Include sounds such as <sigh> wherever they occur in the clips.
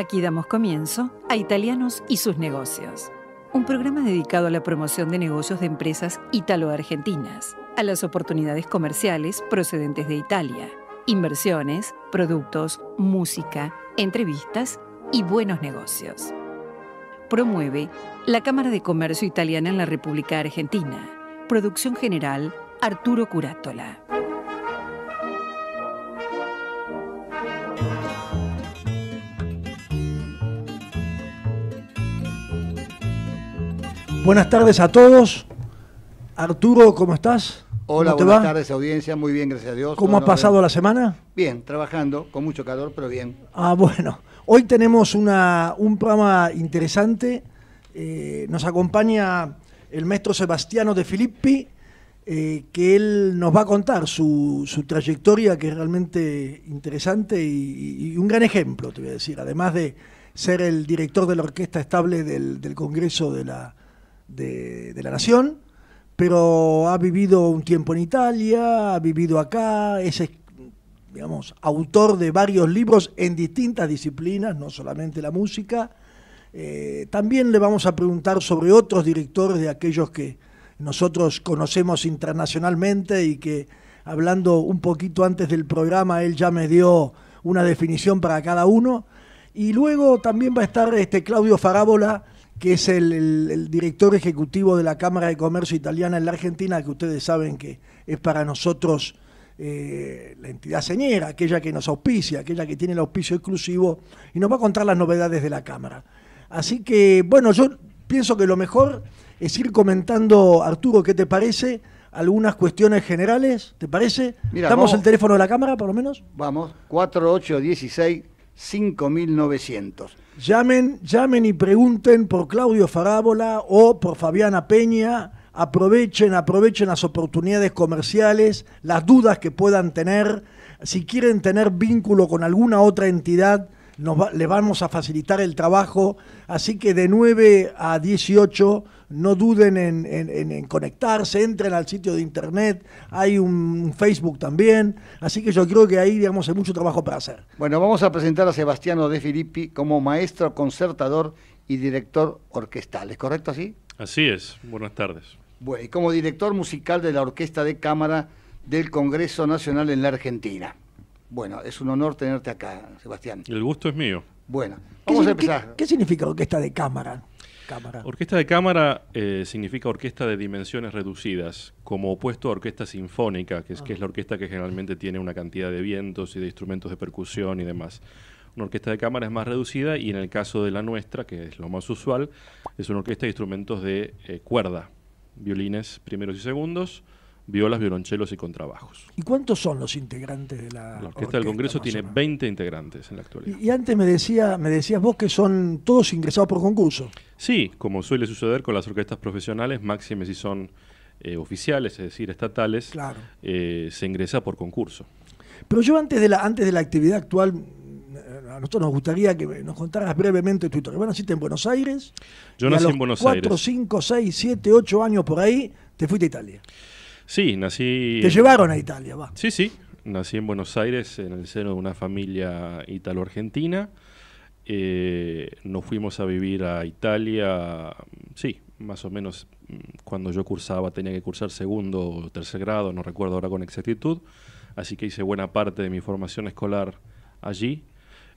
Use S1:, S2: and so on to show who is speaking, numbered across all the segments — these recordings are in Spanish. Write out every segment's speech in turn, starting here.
S1: Aquí damos comienzo a Italianos y sus negocios, un programa dedicado a la promoción de negocios de empresas italo-argentinas, a las oportunidades comerciales procedentes de Italia, inversiones, productos, música, entrevistas y buenos negocios. Promueve la Cámara de Comercio Italiana en la República Argentina. Producción general Arturo Curátola.
S2: Buenas tardes a todos. Arturo, ¿cómo estás? Hola, buenas
S3: tardes audiencia, muy bien, gracias a Dios. ¿Cómo ha pasado la semana? Bien, trabajando, con mucho calor, pero bien.
S2: Ah, bueno. Hoy tenemos un programa interesante. Eh, nos acompaña el maestro Sebastiano de Filippi, eh, que él nos va a contar su, su trayectoria, que es realmente interesante y, un gran ejemplo, te voy a decir, además de ser el director de la orquesta estable del Congreso de la de, la nación, pero ha vivido un tiempo en Italia, ha vivido acá, es digamos, autor de varios libros en distintas disciplinas, no solamente la música. Eh, también le vamos a preguntar sobre otros directores de aquellos que nosotros conocemos internacionalmente y que hablando un poquito antes del programa él ya me dio una definición para cada uno. Y luego también va a estar este Claudio Farábola, que es el, director ejecutivo de la Cámara de Comercio Italiana en la Argentina, que ustedes saben que es para nosotros eh, la entidad señera, aquella que nos auspicia, aquella que tiene el auspicio exclusivo, y nos va a contar las novedades de la Cámara. Así que, bueno, yo pienso que lo mejor es ir comentando, Arturo, ¿qué te parece? Algunas cuestiones generales, ¿te parece?
S3: ¿Estamos ¿Damos el teléfono de la Cámara, por lo menos? Vamos, 4816 5900.
S2: Llamen, llamen y pregunten por Claudio Farábola o por Fabiana Peña. Aprovechen, aprovechen las oportunidades comerciales, las dudas que puedan tener. Si quieren tener vínculo con alguna otra entidad, nos le vamos a facilitar el trabajo. Así que de 9 a 18 no duden en, conectarse, entren al sitio de internet, hay un Facebook también, así que yo creo que ahí, digamos, hay mucho trabajo para hacer.
S3: Bueno, vamos a presentar a Sebastiano De Filippi como maestro concertador y director orquestal, ¿es correcto así?
S1: Así es, buenas tardes.
S3: Bueno, y como director musical de la Orquesta de Cámara del Congreso Nacional en la Argentina. Bueno, es un honor tenerte acá, Sebastián.
S1: El gusto es mío. Bueno,
S3: vamos a empezar. ¿Qué significa orquesta de cámara?
S1: Orquesta de cámara eh, significa orquesta de dimensiones reducidas, como opuesto a orquesta sinfónica, que es, la orquesta que generalmente tiene una cantidad de vientos y de instrumentos de percusión y demás. Una orquesta de cámara es más reducida y en el caso de la nuestra, que es lo más usual, es una orquesta de instrumentos de eh, cuerda, violines primeros y segundos, violas, violonchelos y contrabajos.
S2: ¿Y cuántos son los integrantes de la, la orquesta, del Congreso? Tiene
S1: 20 integrantes en la actualidad.
S2: Y, antes me decía, me decías vos que son todos ingresados por concurso.
S1: Sí, como suele suceder con las orquestas profesionales, máxime si son eh, oficiales, es decir, estatales, eh, se ingresa por concurso.
S2: Pero yo antes de la, antes de la actividad actual eh, a nosotros nos gustaría que nos contaras brevemente tu historia. Vos naciste en Buenos Aires. Yo nací en Buenos Aires. Aires. 4, 5, 6, 7, años por ahí, te fuiste a Italia.
S1: Sí, nací. Te llevaron a Italia, va. Sí, sí. Nací en Buenos Aires, en el seno de una familia italo-argentina. Eh, nos fuimos a vivir a Italia, sí, más o menos mm, cuando yo cursaba, tenía que cursar segundo o tercer grado, no recuerdo ahora con exactitud, así que hice buena parte de mi formación escolar allí.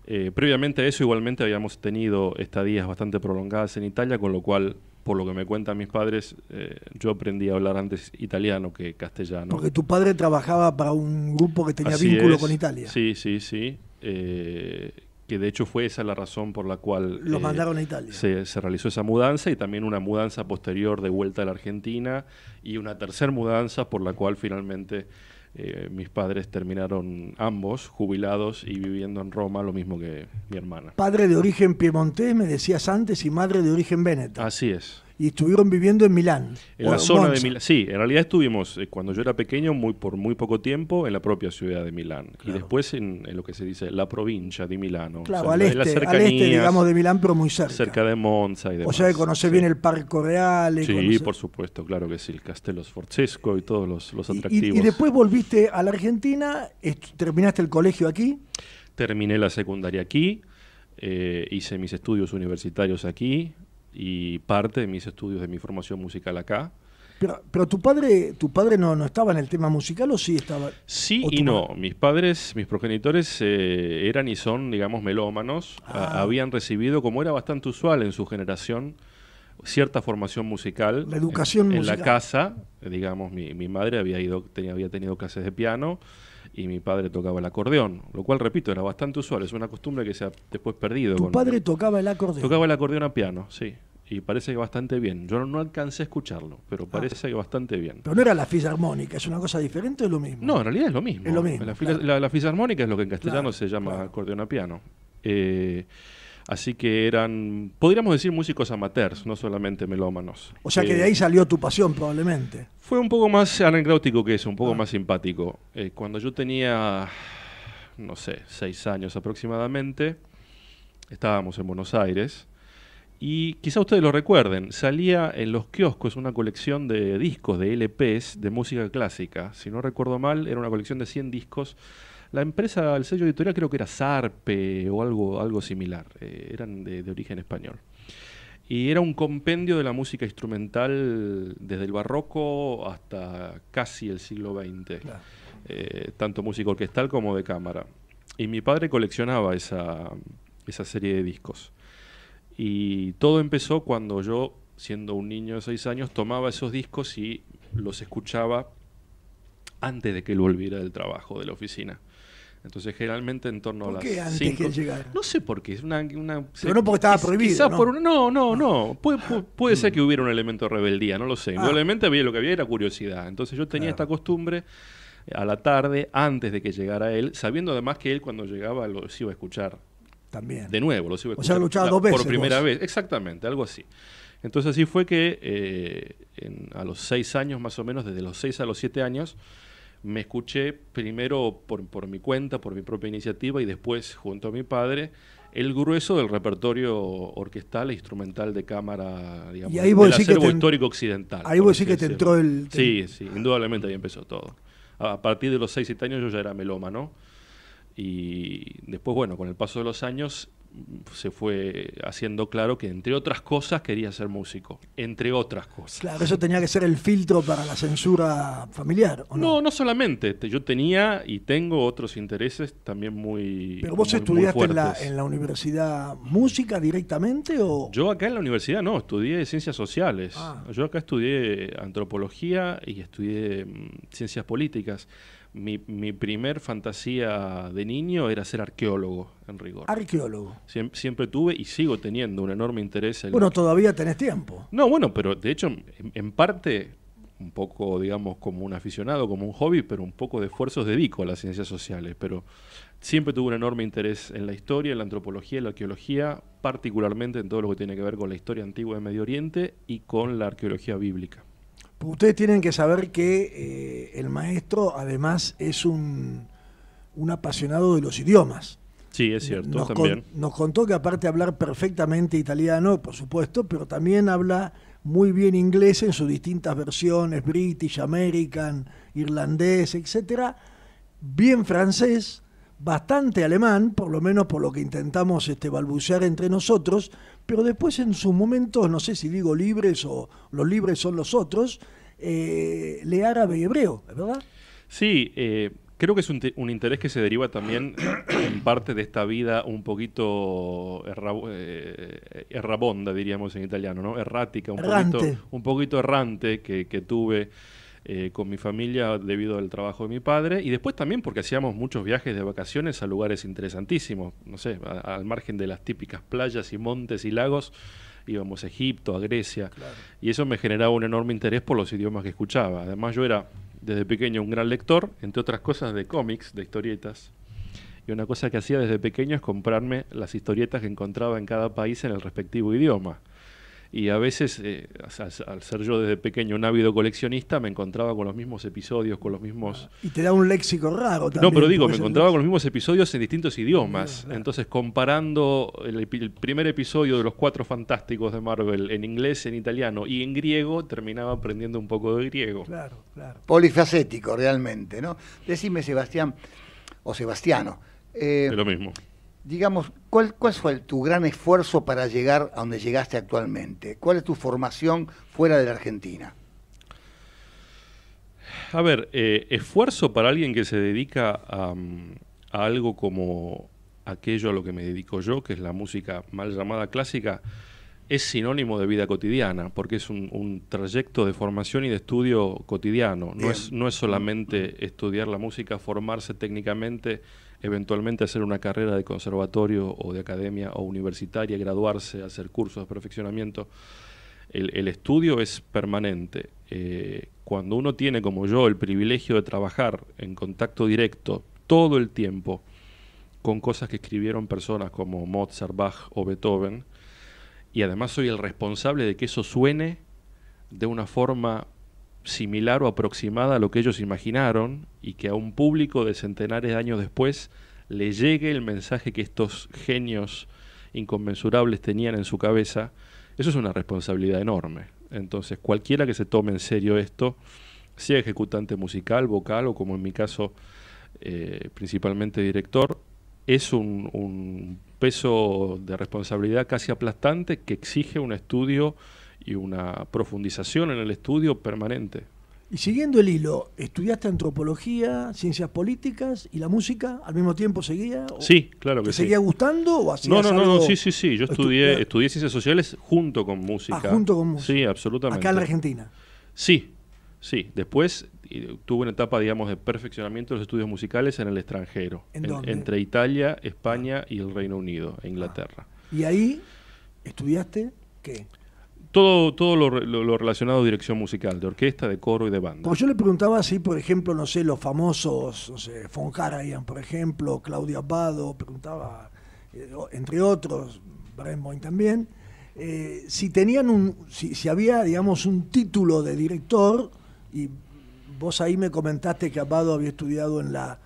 S1: Eh, previamente a eso, igualmente habíamos tenido estadías bastante prolongadas en Italia, con lo cual por lo que me cuentan mis padres, eh, yo aprendí a hablar antes italiano que castellano. Porque
S2: tu padre trabajaba para un grupo que tenía vínculo con Italia.
S1: Sí, sí, sí. Eh, que de hecho fue esa la razón por la cual... lo eh, mandaron a Italia. Se, se, realizó esa mudanza y también una mudanza posterior de vuelta a la Argentina y una tercera mudanza por la cual finalmente eh, mis padres terminaron ambos jubilados y viviendo en Roma, lo mismo que mi hermana. Padre de
S2: origen piemontés, me decías antes, y madre de origen véneto.
S1: Así es
S2: y estuvieron viviendo en Milán.
S1: En la zona de Milán. Sí, en realidad estuvimos, eh, cuando yo era pequeño, muy por muy poco tiempo en la propia ciudad de Milán. Y después en, lo que se dice la provincia de Milano. Claro, o sea, este, este, digamos, de Milán, pero muy cerca. Cerca de Monza y demás. O sea, que conoce
S2: bien el Parco Real. Y eh, sí,
S1: por supuesto, claro que sí, el Castelo Sforzesco y todos los, los atractivos. Y,
S2: después volviste a la Argentina, terminaste el colegio aquí.
S1: Terminé la secundaria aquí, eh, hice mis estudios universitarios aquí, y parte de mis estudios, de mi formación musical acá.
S2: Pero, pero, tu padre, tu padre no, no estaba en el tema musical o sí estaba.
S1: Sí y no. Mis padres, mis progenitores eh, eran y son, digamos, melómanos. Ah. Ah, habían recibido, como era bastante usual en su generación, cierta formación musical. La educación en, musical. En la casa, digamos, mi, mi madre había ido, tenía, había tenido clases de piano y mi padre tocaba el acordeón, lo cual, repito, era bastante usual, es una costumbre que se ha después perdido. ¿Tu padre
S2: tocaba el acordeón? Tocaba
S1: el acordeón a piano, sí. Y parece que bastante bien. Yo no alcancé a escucharlo, pero ah. parece que bastante bien.
S2: Pero no era la fisarmónica, ¿es una cosa diferente o lo mismo?
S1: No, en realidad es lo mismo. Es lo mismo. La, la, fisarmónica es lo que en castellano se llama acordeón a piano. Eh, Así que eran, podríamos decir, músicos amateurs, no solamente melómanos. O sea que de eh, ahí
S2: salió tu pasión probablemente.
S1: Fue un poco más anecdótico que eso, un poco ah. más simpático. Eh, cuando yo tenía, no sé, seis años aproximadamente, estábamos en Buenos Aires. Y quizá ustedes lo recuerden, salía en los kioscos una colección de discos, de LPs, de música clásica. Si no recuerdo mal, era una colección de 100 discos la empresa, el sello editorial creo que era Sarpe o algo, algo similar, eh, eran de, origen español. Y era un compendio de la música instrumental desde el barroco hasta casi el siglo XX, eh, tanto música orquestal como de cámara. Y mi padre coleccionaba esa, esa serie de discos. Y todo empezó cuando yo, siendo un niño de seis años, tomaba esos discos y los escuchaba antes de que él volviera del trabajo, de la oficina. Entonces, generalmente en torno a las. qué llegar? No sé por qué. Es una, una Pero no porque estaba prohibido. ¿no? Por no, no, ah. no. Puede, ser mm. que hubiera un elemento de rebeldía, no lo sé. Probablemente ah. había lo que había era curiosidad. Entonces, yo tenía esta costumbre eh, a la tarde, antes de que llegara él, sabiendo además que él cuando llegaba los iba a escuchar. También. De nuevo, los iba a escuchar. O sea, Por primera vez, exactamente, algo así. Entonces así fue que eh, a los seis años más o menos, desde los seis a los siete años, me escuché primero por, mi cuenta, por mi propia iniciativa y después junto a mi padre el grueso del repertorio orquestal e instrumental de cámara, digamos, ahí del histórico occidental. Ahí vos decís que te entró el... Sí, sí, indudablemente ahí empezó todo. A, partir de los 6, 7 años yo ya era melómano. Y después, bueno, con el paso de los años se fue haciendo claro que, entre otras cosas, quería ser músico. Entre otras cosas.
S2: Claro, eso tenía que ser el filtro para la censura familiar,
S1: ¿o no? No, no solamente. Yo tenía y tengo otros intereses también muy. ¿Pero vos estudiaste en,
S2: la, universidad música directamente? o...?
S1: Yo acá en la universidad no, estudié ciencias sociales. Ah. Yo acá estudié antropología y estudié mm, ciencias políticas. Mi, primer fantasía de niño era ser arqueólogo, en rigor. Arqueólogo. siempre tuve y sigo teniendo un enorme interés. En bueno,
S2: todavía tenés tiempo.
S1: No, bueno, pero de hecho, en, parte, un poco, digamos, como un aficionado, como un hobby, pero un poco de esfuerzos dedico a las ciencias sociales. Pero siempre tuve un enorme interés en la historia, en la antropología, en la arqueología, particularmente en todo lo que tiene que ver con la historia antigua de Medio Oriente y con la arqueología bíblica.
S2: Ustedes tienen que saber que eh, el maestro además es un, apasionado de los idiomas.
S1: Sí, es cierto,
S2: nos contó que aparte de hablar perfectamente italiano, por supuesto, pero también habla muy bien inglés en sus distintas versiones, british, american, irlandés, etcétera, bien francés, bastante alemán, por lo menos por lo que intentamos este, balbucear entre nosotros, pero después en sus momentos, no sé si digo libres o los libres son los otros, eh, árabe y hebreo,
S1: ¿verdad? Sí, eh, creo que es un, interés que se deriva también <coughs> en parte de esta vida un poquito eh, errabonda, diríamos en italiano, ¿no? Errática, un, poquito, un poquito errante que, tuve. Eh, con mi familia debido al trabajo de mi padre y después también porque hacíamos muchos viajes de vacaciones a lugares interesantísimos, no sé, al margen de las típicas playas y montes y lagos íbamos a Egipto, a Grecia, y eso me generaba un enorme interés por los idiomas que escuchaba. Además yo era desde pequeño un gran lector, entre otras cosas de cómics, de historietas, y una cosa que hacía desde pequeño es comprarme las historietas que encontraba en cada país en el respectivo idioma y a veces, eh, al, ser yo desde pequeño un ávido coleccionista, me encontraba con los mismos episodios, con los mismos... Ah,
S2: y te da un léxico raro también. No, pero digo, me encontraba
S1: con los mismos episodios en distintos idiomas. Entonces, comparando el, primer episodio de Los Cuatro Fantásticos de Marvel en inglés, en italiano y en griego, terminaba aprendiendo un poco de griego.
S3: Claro, claro. Polifacético, realmente, ¿no? Decime, Sebastián, o Sebastiano.
S1: Eh, es lo mismo
S3: digamos, ¿cuál, fue tu gran esfuerzo para llegar a donde llegaste actualmente? ¿Cuál es tu formación fuera de la Argentina?
S1: A ver, eh, esfuerzo para alguien que se dedica a, algo como aquello a lo que me dedico yo, que es la música mal llamada clásica, es sinónimo de vida cotidiana, porque es un, trayecto de formación y de estudio cotidiano. No es, no es, solamente estudiar la música, formarse técnicamente eventualmente hacer una carrera de conservatorio o de academia o universitaria, graduarse, hacer cursos de perfeccionamiento. El, estudio es permanente. Eh, cuando uno tiene, como yo, el privilegio de trabajar en contacto directo todo el tiempo con cosas que escribieron personas como Mozart, Bach o Beethoven, y además soy el responsable de que eso suene de una forma similar o aproximada a lo que ellos imaginaron y que a un público de centenares de años después le llegue el mensaje que estos genios inconmensurables tenían en su cabeza, eso es una responsabilidad enorme. Entonces, cualquiera que se tome en serio esto, sea ejecutante musical, vocal o como en mi caso, eh, principalmente director, es un peso de responsabilidad casi aplastante que exige un estudio y una profundización en el estudio permanente.
S2: Y siguiendo el hilo, ¿estudiaste antropología, ciencias políticas y la música al mismo tiempo seguía?
S1: sí, claro que ¿te ¿Seguía gustando o así? No, no, no, sí, sí, sí. Yo estudié, eh, estudié ciencias sociales junto con ah, música. junto con música. Sí, absolutamente. Acá en la Argentina. Sí, sí. Después tuve una etapa, digamos, de perfeccionamiento de los estudios musicales en el extranjero. ¿En dónde? Entre Italia, España y el Reino Unido, e Inglaterra.
S2: Ah. ¿Y ahí estudiaste qué?
S1: todo, todo lo, relacionado a dirección musical, de orquesta, de coro y de banda.
S2: Como yo le preguntaba si, por ejemplo, no sé, los famosos, no sé, Von Karajan, por ejemplo, Claudio Abado, preguntaba, eh, entre otros, Brian Boyne también, eh, si tenían un, si, había, digamos, un título de director, y vos ahí me comentaste que Abado había estudiado en la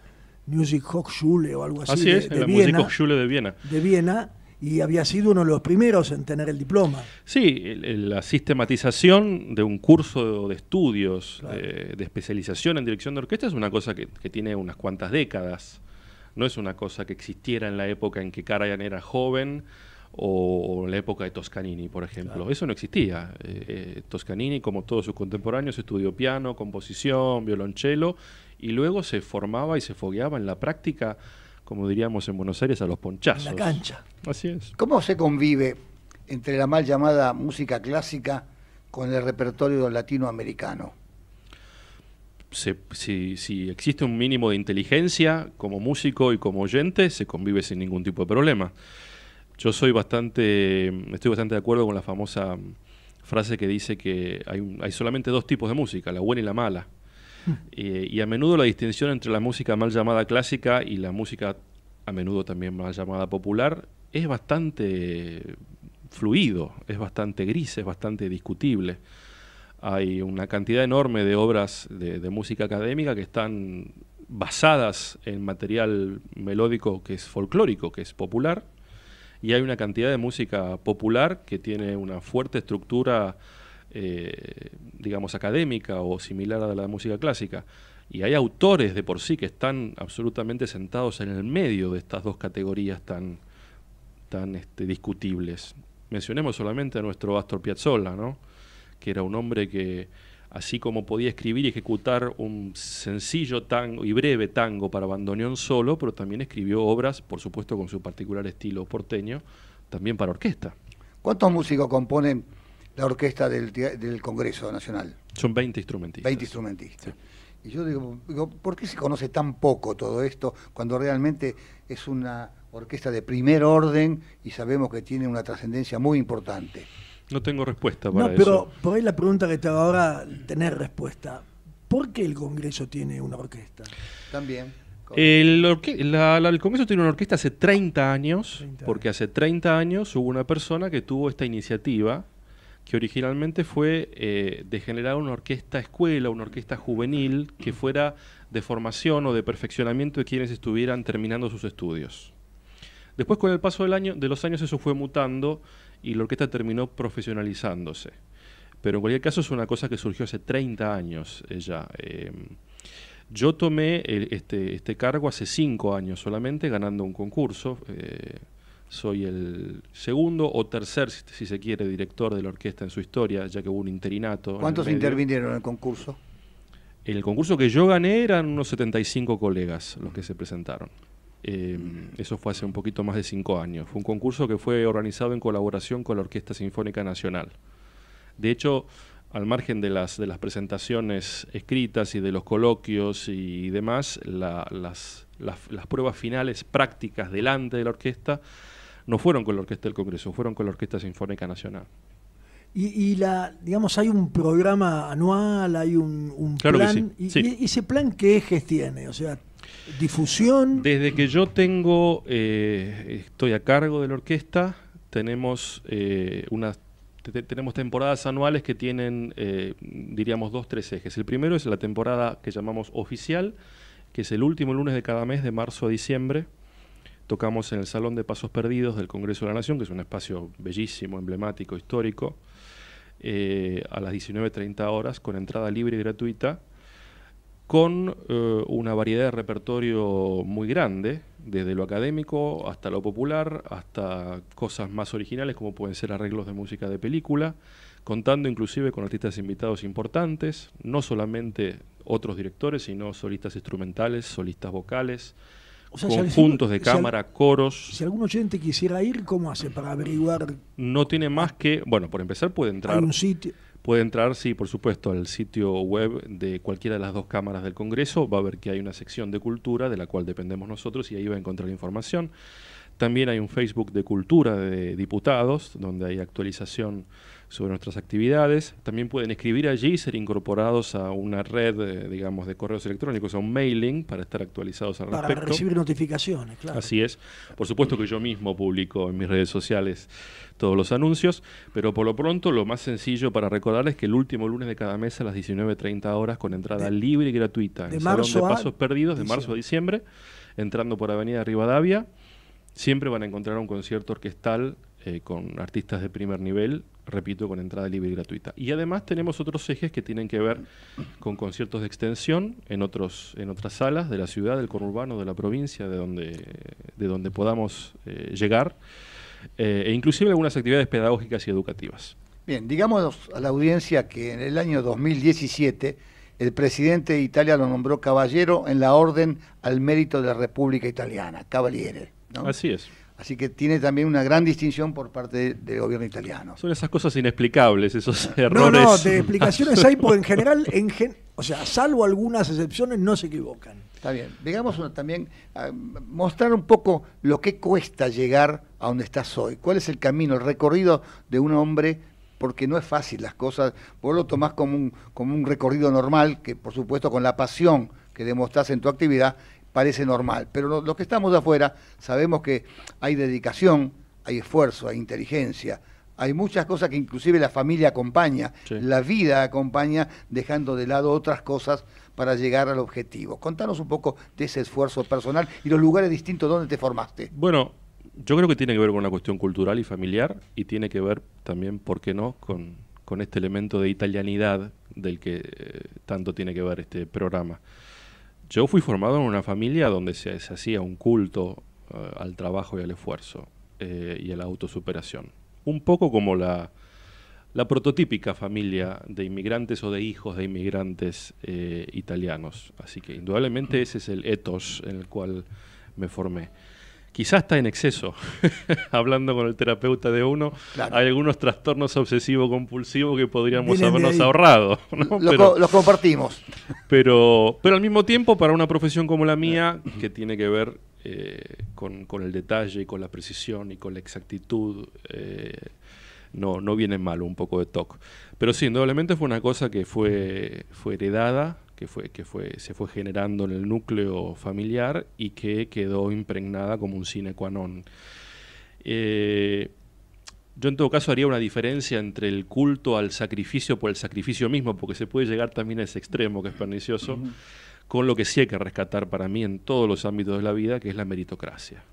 S2: Music Hochschule o algo así. Así es, en la Music Hochschule de Viena. De Viena y había sido uno de los primeros en tener el diploma.
S1: Sí, la sistematización de un curso de estudios de especialización en dirección de orquesta es una cosa que, tiene unas cuantas décadas. No es una cosa que existiera en la época en que Karajan era joven o, en la época de Toscanini, por ejemplo. Eso no existía. Eh, eh, Toscanini, como todos sus contemporáneos, estudió piano, composición, violonchelo y luego se formaba y se fogueaba en la práctica como diríamos en Buenos Aires, a los ponchazos. la cancha. Así es.
S3: ¿Cómo se convive entre la mal llamada música clásica con el repertorio latinoamericano?
S1: si, si, existe un mínimo de inteligencia como músico y como oyente, se convive sin ningún tipo de problema. Yo soy bastante, estoy bastante de acuerdo con la famosa frase que dice que hay, hay solamente dos tipos de música, la buena y la mala y a menudo la distinción entre la música mal llamada clásica y la música a menudo también mal llamada popular es bastante fluido, es bastante gris, es bastante discutible. Hay una cantidad enorme de obras de música académica que están basadas en material melódico que es folclórico, que es popular, y hay una cantidad de música popular que tiene una fuerte estructura eh, digamos, académica o similar a la música clásica. Y hay autores de por sí que están absolutamente sentados en el medio de estas dos categorías tan, tan este, discutibles. Mencionemos solamente a nuestro Astor Piazzolla, ¿no? que era un hombre que, así como podía escribir y ejecutar un sencillo tango y breve tango para bandoneón solo, pero también escribió obras, por supuesto, con su particular estilo porteño, también para orquesta. ¿Cuántos músicos componen la orquesta del,
S3: del Congreso Nacional.
S1: Son 20 instrumentistas. 20
S3: instrumentistas. Y yo digo, ¿por qué se conoce tan poco todo esto cuando realmente es una orquesta de primer orden y sabemos que tiene una trascendencia muy importante?
S1: No tengo respuesta para no, pero
S3: por ahí la pregunta que te
S2: hago ahora, tener respuesta. ¿Por qué el Congreso tiene una orquesta?
S3: También.
S1: El, Congreso tiene una orquesta hace años, 30 años, porque hace 30 años hubo una persona que tuvo esta iniciativa que originalmente fue eh, de generar una orquesta escuela, una orquesta juvenil, que fuera de formación o de perfeccionamiento de quienes estuvieran terminando sus estudios. Después, con el paso del año, de los años, eso fue mutando y la orquesta terminó profesionalizándose. Pero en cualquier caso, es una cosa que surgió hace 30 años eh, ya. Em, yo tomé este, este, cargo hace 5 años solamente, ganando un concurso eh, soy el segundo o tercer, si, se quiere, director de la orquesta en su historia, ya que hubo un interinato. ¿Cuántos intervinieron
S3: en el concurso?
S1: El concurso que yo gané eran unos 75 colegas los que se presentaron. Eh, eso fue hace un poquito más de cinco años. Fue un concurso que fue organizado en colaboración con la Orquesta Sinfónica Nacional. De hecho, al margen de las, de las presentaciones escritas y de los coloquios y demás, las pruebas finales prácticas delante de la orquesta no fueron con la Orquesta del Congreso, fueron con la Orquesta Sinfónica Nacional.
S2: Y, la, digamos, hay un programa anual, hay un, plan. Y, ese plan qué ejes tiene? O sea,
S1: difusión. Desde que yo tengo, eh, estoy a cargo de la orquesta, tenemos eh, tenemos temporadas anuales que tienen, eh, diríamos, dos, tres ejes. El primero es la temporada que llamamos oficial, que es el último lunes de cada mes, de marzo a diciembre tocamos en el Salón de Pasos Perdidos del Congreso de la Nación, que es un espacio bellísimo, emblemático, histórico, eh, a las 19.30 horas, con entrada libre y gratuita, con eh, una variedad de repertorio muy grande, desde lo académico hasta lo popular, hasta cosas más originales como pueden ser arreglos de música de película, contando inclusive con artistas invitados importantes, no solamente otros directores, sino solistas instrumentales, solistas vocales, conjuntos de cámara, coros. Si algún oyente quisiera ir, ¿cómo hace para averiguar? No tiene más que, bueno, por empezar puede entrar. un sitio. Puede entrar, sí, por supuesto, al sitio web de cualquiera de las dos cámaras del Congreso. Va a ver que hay una sección de cultura de la cual dependemos nosotros y ahí va a encontrar información. También hay un Facebook de cultura de diputados, donde hay actualización sobre nuestras actividades. También pueden escribir allí y ser incorporados a una red, eh, digamos, de correos electrónicos, a un mailing para estar actualizados al respecto. Para recibir notificaciones, claro. Así es. Por supuesto que yo mismo publico en mis redes sociales todos los anuncios, pero por lo pronto lo más sencillo para recordarles que el último lunes de cada mes a las 19.30 horas con entrada libre y gratuita en Salón de Pasos Perdidos, de marzo a diciembre, entrando por Avenida Rivadavia. Siempre van a encontrar un concierto orquestal eh, con artistas de primer nivel, repito, con entrada libre y gratuita. Y además tenemos otros ejes que tienen que ver con conciertos de extensión en, otros, en otras salas de la ciudad, del conurbano, de la provincia, de donde, de donde podamos eh, llegar, eh, e inclusive algunas actividades pedagógicas y educativas.
S3: Bien, digamos a la audiencia que en el año 2017 el presidente de Italia lo nombró caballero en la Orden al Mérito de la República Italiana, Cavaliere. Así es. Así que tiene también una gran
S1: distinción por parte
S3: del gobierno italiano.
S1: Son esas cosas inexplicables, esos errores. No, no, de <laughs> explicaciones
S3: hay, porque en general, o sea, salvo algunas excepciones, no se equivocan. Está bien. Digamos también, ah, mostrar un poco lo que cuesta llegar a donde estás hoy. ¿Cuál es el camino, el recorrido de un hombre porque no es fácil las cosas. Vos lo tomás como un, como un recorrido normal, que por supuesto con la pasión que demostras en tu actividad, parece normal, pero los que estamos de afuera sabemos que hay dedicación, hay esfuerzo, hay inteligencia, hay muchas cosas que inclusive la familia acompaña, la vida acompaña, dejando de lado otras cosas para llegar al objetivo. Contanos un poco de ese esfuerzo personal y los lugares distintos donde te formaste.
S1: Bueno, yo creo que tiene que ver con una cuestión cultural y familiar y tiene que ver también, ¿por qué no?, con, este elemento de italianidad del que eh, tanto tiene que ver este programa. Yo fui formado en una familia donde se, hacía un culto eh, al trabajo y al esfuerzo eh, y a la autosuperación. Un poco como la, prototípica familia de inmigrantes o de hijos de inmigrantes eh, italianos. Así que indudablemente ese es el ethos en el cual me formé quizás está en exceso. <laughs> Hablando con el terapeuta de uno, hay algunos trastornos obsesivo-compulsivos que podríamos habernos ahorrado. <laughs> Los, compartimos. Pero, pero al mismo tiempo, para una profesión como la mía, que tiene que ver eh, con, el detalle y con la precisión y con la exactitud, eh, no, no viene mal un poco de TOC. Pero sí, indudablemente fue una cosa que fue, fue heredada que, fue, que fue, se fue generando en el núcleo familiar y que quedó impregnada como un cine qua non. Eh, yo en todo caso haría una diferencia entre el culto al sacrificio por el sacrificio mismo, porque se puede llegar también a ese extremo que es pernicioso, con lo que sí hay que rescatar para mí en todos los ámbitos de la vida, que es la meritocracia.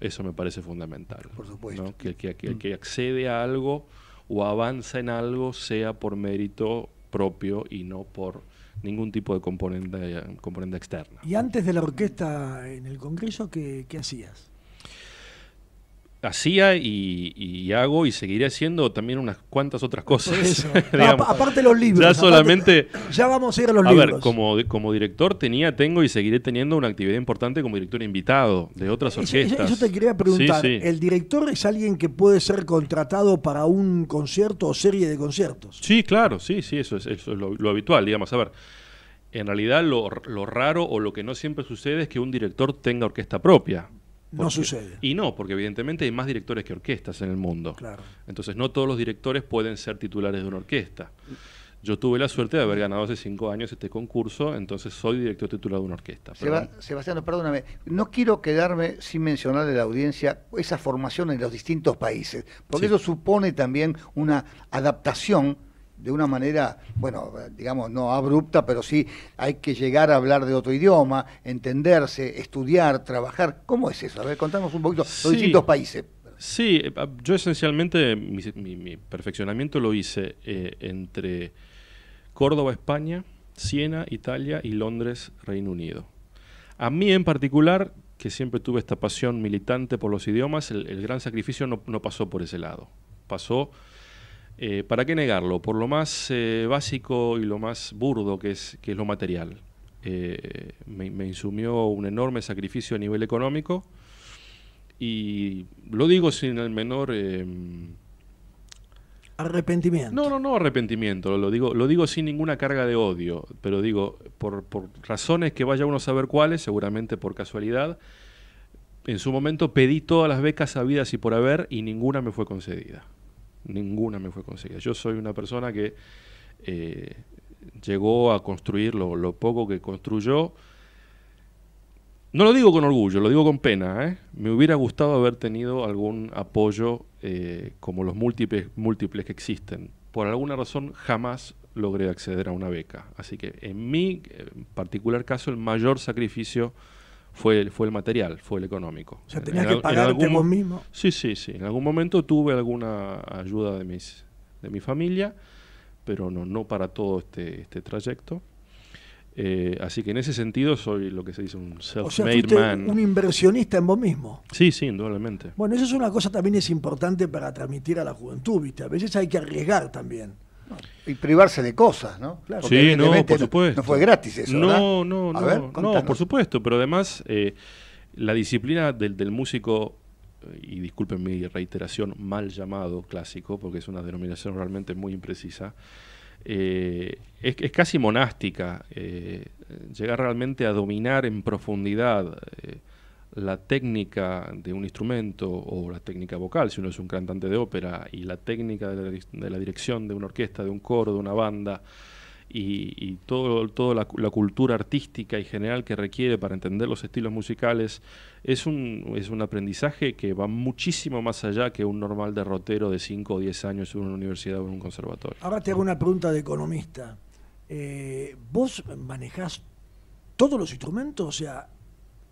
S1: Eso me parece fundamental. Por supuesto. Que, el mm. que accede a algo o avanza en algo sea por mérito propio y no por ningún tipo de componente, componente externa.
S2: ¿Y antes de la orquesta en el Congreso qué, qué hacías?
S1: hacía y, hago y seguiré haciendo también unas cuantas otras cosas. <laughs> aparte los libros. Ya solamente... ya vamos a ir a los libros. A ver, como, director tenía, tengo y seguiré teniendo una actividad importante como director invitado de otras orquestas. Yo te quería preguntar. ¿El
S2: director es alguien que puede ser contratado para un concierto o serie de conciertos?
S1: Sí, claro, sí, sí, eso es, eso lo, habitual, digamos. A ver, en realidad lo, lo, raro o lo que no siempre sucede es que un director tenga orquesta propia no sucede. Y no, porque evidentemente hay más directores que orquestas en el mundo. Entonces no todos los directores pueden ser titulares de una orquesta. Yo tuve la suerte de haber ganado hace cinco años este concurso, entonces soy director titular de una orquesta.
S3: Sebastián, perdóname, no quiero quedarme sin mencionarle a la audiencia esa formación en los distintos países, porque eso supone también una adaptación de una manera, bueno, digamos, no abrupta, pero sí hay que llegar a hablar de otro idioma, entenderse, estudiar, trabajar. ¿Cómo es eso? A ver, contamos un poquito los distintos países.
S1: Sí, eh, yo esencialmente mi, perfeccionamiento lo hice eh, entre Córdoba, España, Siena, Italia y Londres, Reino Unido. A mí en particular, que siempre tuve esta pasión militante por los idiomas, el, gran sacrificio no, no pasó por ese lado. Pasó eh, ¿Para qué negarlo? Por lo más eh, básico y lo más burdo que es, que es lo material. Eh, me, insumió un enorme sacrificio a nivel económico y lo digo sin el menor... Em, arrepentimiento. No, no, no arrepentimiento, lo digo, lo digo sin ninguna carga de odio, pero digo, por, por razones que vaya uno a saber cuáles, seguramente por casualidad, en su momento pedí todas las becas habidas y por haber y ninguna me fue concedida ninguna me fue conseguida. Yo soy una persona que eh, llegó a construir lo, poco que construyó. No lo digo con orgullo, lo digo con pena. ¿eh? Me hubiera gustado haber tenido algún apoyo eh, como los múltiples, múltiples que existen. Por alguna razón jamás logré acceder a una beca. Así que en mi particular caso el mayor sacrificio fue, fue el material, fue el económico. O sea, tenías que pagarte vos mismo. Sí, sí, sí. En algún momento tuve alguna ayuda de, mis, de mi familia, pero no, no para todo este, este trayecto. Eh, así que en ese sentido soy lo que se dice un self-made o sea, man. Un inversionista en vos mismo. Sí, sí, indudablemente.
S2: Bueno, eso es una cosa también es importante para transmitir a la juventud, ¿viste? A veces hay que arriesgar también y privarse de cosas,
S3: ¿no? Claro, sí, no, por supuesto. No fue gratis eso. No, no, no, no, por
S1: supuesto, pero además eh, la disciplina del, músico, eh, y disculpen mi reiteración, mal llamado clásico, porque es una denominación realmente muy imprecisa, eh, es, casi monástica, llegar realmente a dominar en profundidad la técnica de un instrumento o la técnica vocal, si uno es un cantante de ópera, y la técnica de la, dirección de una orquesta, de un coro, de una banda, y, toda todo la, cultura artística y general que requiere para entender los estilos musicales, es un, es un aprendizaje que va muchísimo más allá que un normal derrotero de 5 o 10 años en una universidad o en un conservatorio.
S2: Ahora te hago una pregunta de economista. Eh, ¿Vos manejás todos los instrumentos? O sea,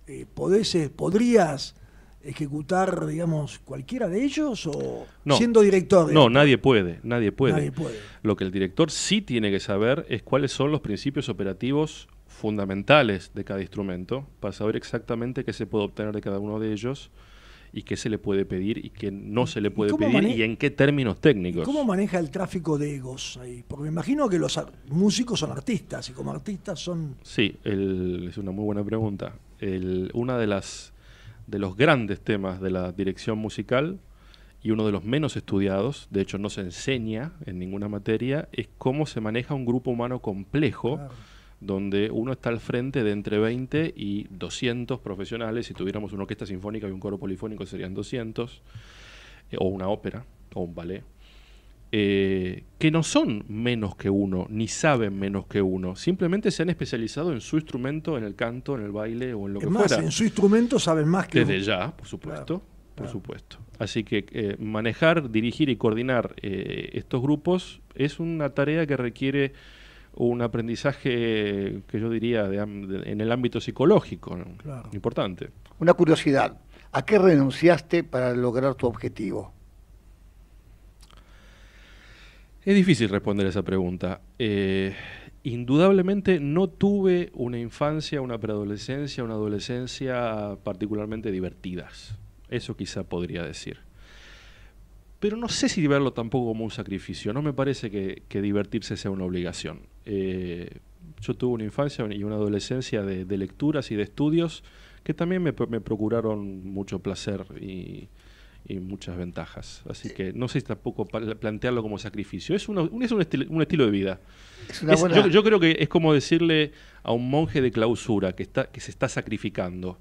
S2: eh, eh, podrías ejecutar, digamos, cualquiera de ellos o
S1: siendo director? No, nadie puede, nadie puede. Lo que el director sí tiene que saber es cuáles son los principios operativos fundamentales de cada instrumento para saber exactamente qué se puede obtener de cada uno de ellos y qué se le puede pedir y qué no se le puede pedir y en qué términos técnicos. ¿Cómo
S2: maneja el tráfico de egos ahí? Porque me imagino que los músicos son artistas y como artistas son...
S1: Sí, es una muy buena pregunta. Uno una de las de los grandes temas de la dirección musical y uno de los menos estudiados, de hecho no se enseña en ninguna materia, es cómo se maneja un grupo humano complejo, donde uno está al frente de entre 20 y 200 profesionales, si tuviéramos una orquesta sinfónica y un coro polifónico serían 200, eh, o una ópera, o un ballet. Eh, que no son menos que uno, ni saben menos que uno. Simplemente se han especializado en su instrumento, en el canto, en el baile o en lo que En su
S2: instrumento saben más que uno Desde
S1: ya, por supuesto. por supuesto. Así que eh, manejar, dirigir y coordinar eh, estos grupos es una tarea que requiere un aprendizaje que yo diría en el ámbito psicológico, importante.
S3: Una curiosidad, ¿a qué renunciaste para lograr tu objetivo?
S1: Es difícil responder esa pregunta. Eh, indudablemente no tuve una infancia, una preadolescencia, una adolescencia particularmente divertidas. Eso quizá podría decir. Pero no sé si verlo tampoco como un sacrificio. No me parece que, divertirse sea una obligación. Eh, yo tuve una infancia y una adolescencia de, lecturas y de estudios que también me, me procuraron mucho placer y, y muchas ventajas. Así que no sé si tampoco plantearlo como sacrificio. Es, un, es un, estilo de vida. yo, creo que es como decirle a un monje de clausura que, está, que se está sacrificando.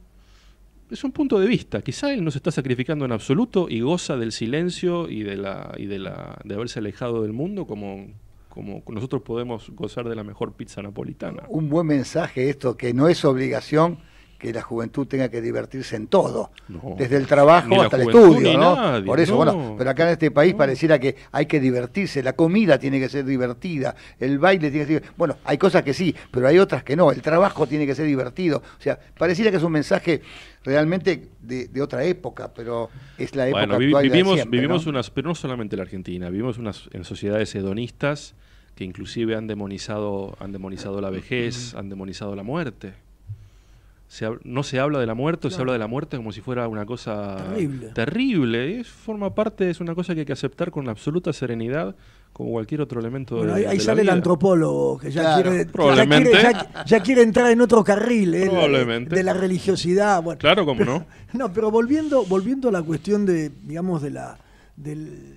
S1: Es un punto de vista. Quizá él no se está sacrificando en absoluto y goza del silencio y de, la, y de, la, de haberse alejado del mundo como, como nosotros podemos gozar de la mejor pizza napolitana.
S3: Un buen mensaje esto, que no es obligación que la juventud tenga que divertirse en todo,
S1: desde el trabajo hasta el estudio, ¿no? Por eso, bueno, pero acá
S3: en este país pareciera que hay que divertirse, la comida tiene que ser divertida, el baile tiene que ser, bueno, hay cosas que sí, pero hay otras que no, el trabajo tiene que ser divertido, o sea, pareciera que es un mensaje realmente de, otra época, pero es la época actual vivimos, vivimos
S1: unas, pero no solamente la Argentina, vivimos unas en sociedades hedonistas que inclusive han demonizado, han demonizado la vejez, han demonizado la muerte no se habla de la muerte, se habla de la muerte como si fuera una cosa terrible. Es, forma parte, es una cosa que hay que aceptar con absoluta serenidad, como cualquier otro elemento bueno, de, ahí, ahí sale el antropólogo, que ya, quiere, entrar en otro carril ¿eh? De, la religiosidad.
S2: claro, como no. <laughs> No, pero volviendo, volviendo a la cuestión de, digamos, de la, del,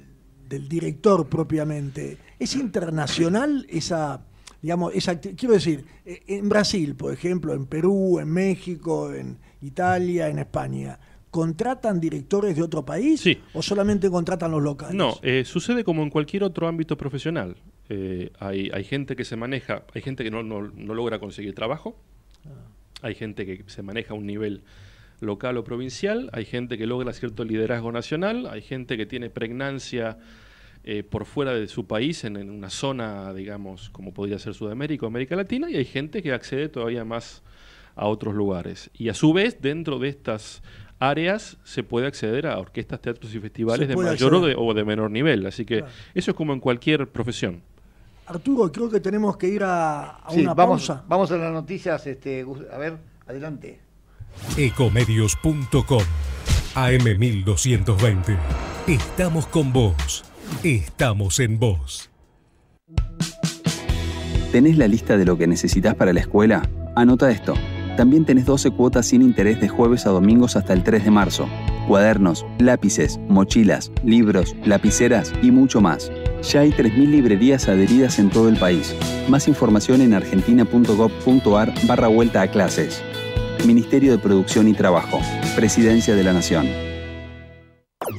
S2: del director propiamente, ¿es internacional esa digamos, quiero decir, eh, en Brasil, por ejemplo, en Perú, en México, en Italia, en España, ¿Contratan directores de otro país o solamente contratan los locales?
S1: No, eh, sucede como en cualquier otro ámbito profesional. Eh, hay, hay, gente que se maneja, hay gente que no, logra conseguir trabajo, ah. hay gente que se maneja a un nivel local o provincial, hay gente que logra cierto liderazgo nacional, hay gente que tiene pregnancia eh, por fuera de su país, en, una zona, digamos, como podría ser Sudamérica o América Latina, y hay gente que accede todavía más a otros lugares. Y a su vez, dentro de estas áreas se puede acceder a orquestas, teatros y festivales de mayor o de, menor nivel. Así que eso es como en cualquier profesión.
S3: Arturo, creo que tenemos que ir a, una vamos, pausa. Vamos a las noticias, este, a ver, adelante.
S1: Ecomedios.com AM1220. Estamos con vos. Estamos en vos.
S3: ¿Tenés la lista de lo que necesitas para la escuela? Anota esto. También tenés 12 cuotas sin interés de jueves a domingos hasta el 3 de marzo. Cuadernos, lápices, mochilas, libros, lapiceras y mucho más. Ya hay 3.000 librerías adheridas en todo el país. Más información en argentina.gov.ar barra vuelta a clases. Ministerio de Producción y Trabajo. Presidencia de la Nación.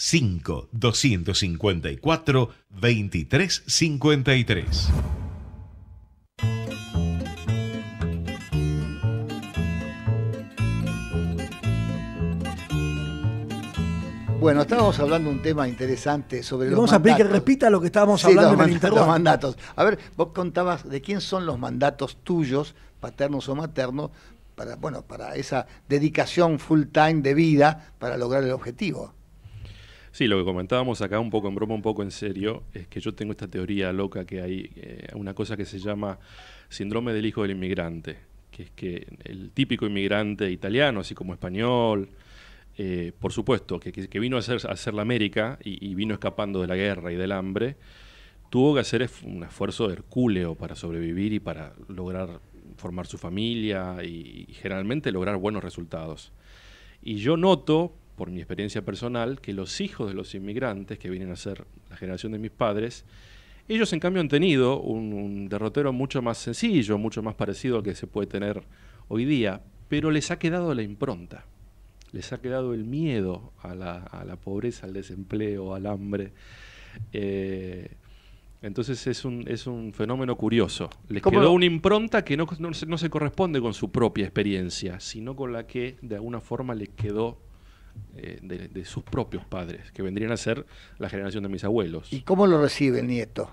S1: 5 254 2353.
S3: Bueno, estábamos hablando un tema interesante sobre los vamos mandatos. Vamos a pedir que
S2: repita lo que estábamos hablando de en los
S3: mandatos. A ver, vos contabas de quién son los mandatos tuyos, paternos o maternos, para, bueno, para esa dedicación full time de vida para lograr el objetivo.
S1: Sí, lo que comentábamos acá un poco en broma, un poco en serio, es que yo tengo esta teoría loca que hay eh, una cosa que se llama síndrome del hijo del inmigrante, que es que el típico inmigrante italiano, así como español, eh, por supuesto, que, vino a hacer, la América y, vino escapando de la guerra y del hambre, tuvo que hacer un esfuerzo hercúleo para sobrevivir y para lograr formar su familia y generalmente lograr buenos resultados. Y yo noto, por mi experiencia personal, que los hijos de los inmigrantes, que vienen a ser la generación de mis padres, ellos en cambio han tenido un, derrotero mucho más sencillo, mucho más parecido al que se puede tener hoy día, pero les ha quedado la impronta, les ha quedado el miedo a la, pobreza, al desempleo, al hambre. Eh, entonces es un, fenómeno curioso. Les quedó una impronta que no, no, se corresponde con su propia experiencia, sino con la que de alguna forma les quedó eh, de, sus propios padres, que vendrían a ser la generación de mis abuelos. ¿Y cómo lo recibe el nieto?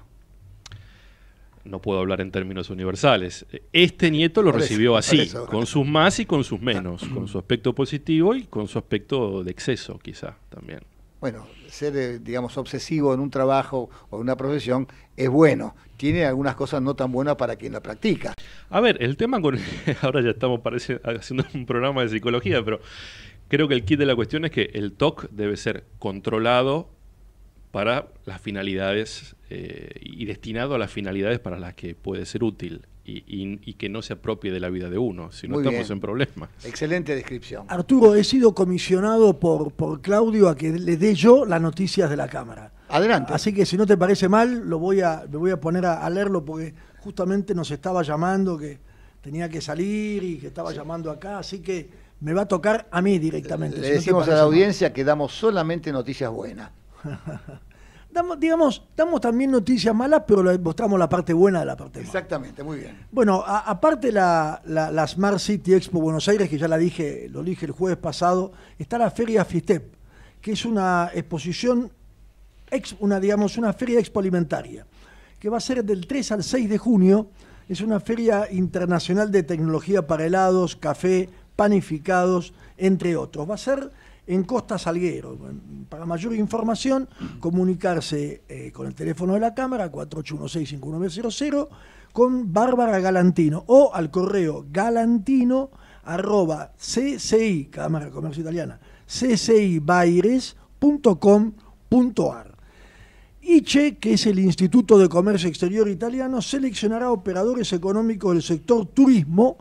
S1: No puedo hablar en términos universales. Este nieto lo recibió así, con sus más y con sus menos, ah. con su aspecto positivo y con su aspecto de exceso quizá también.
S3: Bueno, ser, eh, digamos, obsesivo en un trabajo o en una profesión es bueno. Tiene algunas cosas no tan buenas para quien la practica.
S1: A ver, el tema con... <laughs> Ahora ya estamos haciendo un programa de psicología, pero creo que el kit de la cuestión es que el TOC debe ser controlado para las finalidades eh, y destinado a las finalidades para las que puede ser útil. Y, que no se apropie de la vida de uno, si no estamos en problemas. Excelente descripción.
S2: Arturo, he sido comisionado por, Claudio a que le dé yo las noticias de la Cámara. Adelante. Así que si no te parece mal, lo voy me voy a poner a, leerlo porque justamente nos estaba llamando que tenía que salir y que estaba llamando acá, así que me va a tocar a mí directamente. Le decimos a la audiencia
S3: que damos solamente noticias buenas. <laughs>
S2: damos, digamos, damos también noticias malas, pero mostramos la parte buena de la
S3: parte mala. Exactamente, muy bien.
S2: Bueno, aparte la, la, Smart City Expo Buenos Aires, que ya la dije, lo dije el jueves pasado, está la Feria FISTEP, que es una exposición, una, digamos, una feria expoalimentaria, que va a ser del 3 al 6 de junio. Es una feria internacional de tecnología para helados, café, panificados, entre otros. Va a ser en Costa Salguero. Para mayor información, comunicarse eh, con el teléfono de la Cámara, 4816-5900, con Bárbara Galantino o al correo galantino arroba cci, Cámara de Comercio Italiana, ccibaires.com.ar. ICE, que es el Instituto de Comercio Exterior Italiano, seleccionará operadores económicos del sector turismo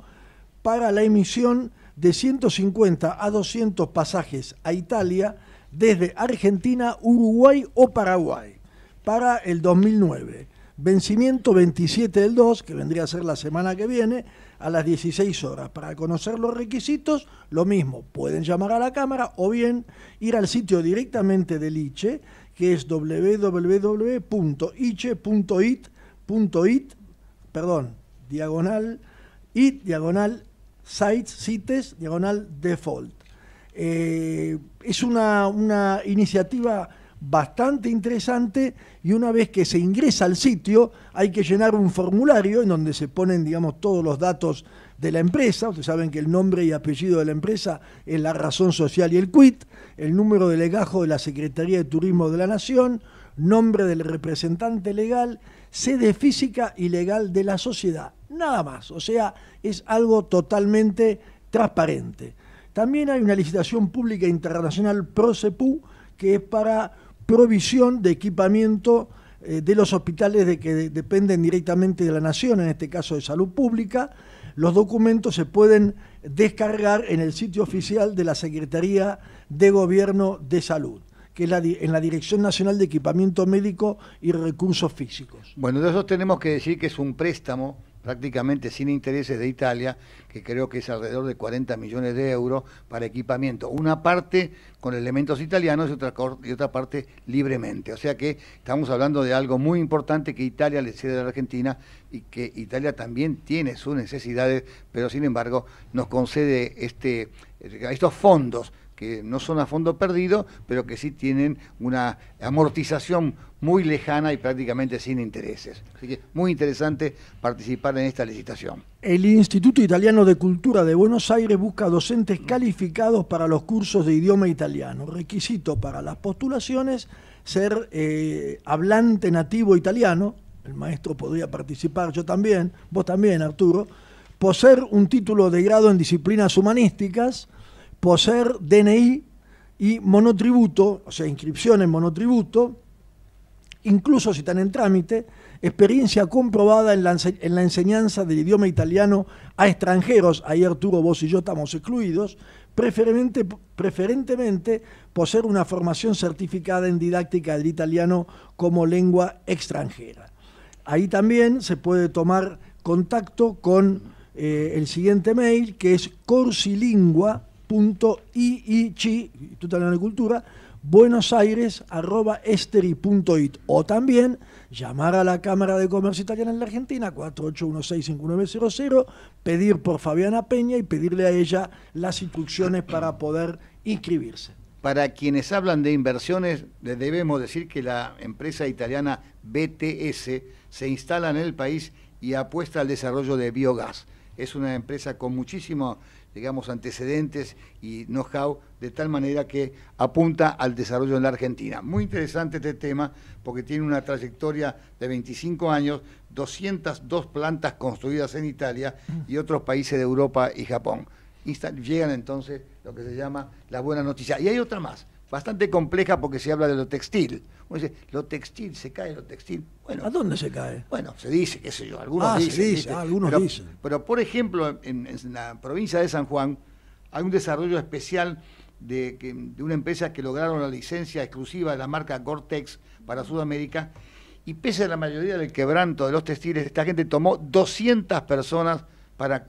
S2: para la emisión de 150 a 200 pasajes a Italia desde Argentina, Uruguay o Paraguay para el 2009. Vencimiento 27 del 2, que vendría a ser la semana que viene, a las 16 horas. Para conocer los requisitos, lo mismo, pueden llamar a la cámara o bien ir al sitio directamente del ICHE, que es www.iche.it.it perdón, diagonal, it, diagonal, sites, CITES, diagonal default. Eh, es una, iniciativa bastante interesante y una vez que se ingresa al sitio hay que llenar un formulario en donde se ponen, digamos, todos los datos de la empresa. Ustedes saben que el nombre y apellido de la empresa es la razón social y el quit, el número de legajo de la Secretaría de Turismo de la Nación, nombre del representante legal, sede física y legal de la sociedad nada más. O sea, es algo totalmente transparente. También hay una licitación pública internacional PROCEPU que es para provisión de equipamiento eh, de los hospitales de que dependen directamente de la nación, en este caso de salud pública. Los documentos se pueden descargar en el sitio oficial de la Secretaría de Gobierno de Salud que es la, en la Dirección Nacional de Equipamiento Médico y Recursos
S3: Físicos. Bueno, eso tenemos que decir que es un préstamo prácticamente sin intereses de Italia, que creo que es alrededor de 40 millones de euros para equipamiento. Una parte con elementos italianos y otra, y otra parte libremente. O sea que estamos hablando de algo muy importante que Italia le cede a la Argentina y que Italia también tiene sus necesidades, pero sin embargo nos concede este, eh, estos fondos que no son a fondo perdido, pero que sí tienen una amortización muy lejana y prácticamente sin intereses. Así que muy interesante participar en esta licitación.
S2: El Instituto Italiano de Cultura de Buenos Aires busca docentes mm. calificados para los cursos de idioma italiano. Requisito para las postulaciones, ser eh, hablante nativo italiano, el maestro podría participar, yo también, vos también, Arturo, poseer un título de grado en disciplinas humanísticas, poseer DNI y monotributo, o sea, inscripción en monotributo, incluso si están en trámite, experiencia comprobada en la, enseñanza del idioma italiano a extranjeros, ahí Arturo, vos y yo estamos excluidos, preferentemente, preferentemente poseer una formación certificada en didáctica del italiano como lengua extranjera. Ahí también se puede tomar contacto con eh, el siguiente mail, que es corsilingua, punto .iichi, Instituto de Agricultura, Buenos Aires, arroba O también llamar a la Cámara de Comercio Italiana en la Argentina, 4816-5900, pedir por Fabiana Peña y pedirle a ella las instrucciones para poder inscribirse.
S3: Para quienes hablan de inversiones, debemos decir que la empresa italiana BTS se instala en el país y apuesta al desarrollo de biogás. Es una empresa con muchísimo digamos, antecedentes y know-how, de tal manera que apunta al desarrollo en la Argentina. Muy interesante este tema porque tiene una trayectoria de 25 años, 202 plantas construidas en Italia y otros países de Europa y Japón. llegan entonces lo que se llama la buena noticia. Y hay otra más, bastante compleja porque se habla de lo textil. Uno dice, lo textil, se cae lo textil. Bueno, ¿A dónde se cae? Bueno, se dice, qué sé yo, algunos ah, dicen. Ah, algunos pero, Pero, por ejemplo, en, la provincia de San Juan hay un desarrollo especial de, una empresa que lograron la licencia exclusiva de la marca Cortex para Sudamérica y pese a la mayoría del quebranto de los textiles, esta gente tomó 200 personas para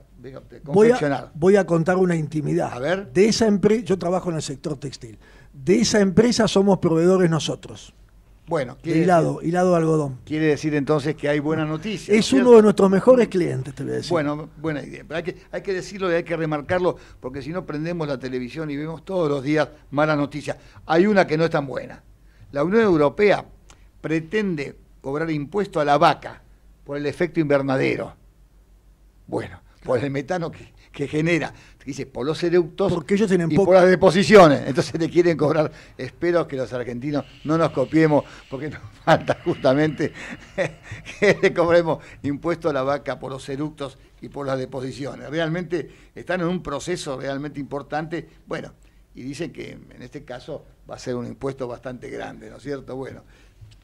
S3: confeccionar.
S2: Voy a, voy a contar una intimidad. A ver. De esa empresa, yo trabajo en el sector textil de esa empresa somos proveedores nosotros.
S3: Bueno, de hilado,
S2: hilado de algodón.
S3: Quiere decir entonces que hay buena noticia. Es uno de
S2: nuestros mejores clientes, te
S3: voy a decir. Bueno, buena idea. Hay que, hay que decirlo y hay que remarcarlo, porque si no prendemos la televisión y vemos todos los días malas noticias. Hay una que no es tan buena. La Unión Europea pretende cobrar impuesto a la vaca por el efecto invernadero. Bueno, por el metano que genera dice por los eructos y por las deposiciones. Entonces le quieren cobrar. Espero que los argentinos no nos copiemos, porque nos <laughs> falta justamente <laughs> que le cobremos impuesto a la vaca por los eructos y por las deposiciones. Realmente están en un proceso realmente importante. Bueno, y dicen que en este caso va a ser un impuesto bastante grande, ¿no es cierto? Bueno.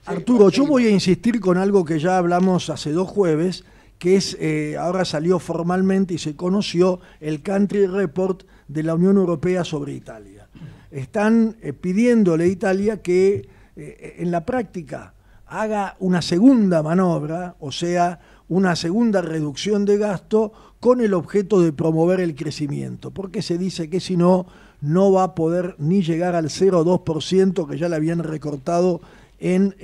S2: Arturo, yo voy a insistir con algo que ya hablamos hace dos jueves que es, eh, ahora salió formalmente y se conoció el Country Report de la Unión Europea sobre Italia. Están eh, pidiéndole a Italia que eh, en la práctica haga una segunda manobra, o sea, una segunda reducción de gasto con el objeto de promover el crecimiento, porque se dice que si no, no va a poder ni llegar al 0,2% que ya le habían recortado en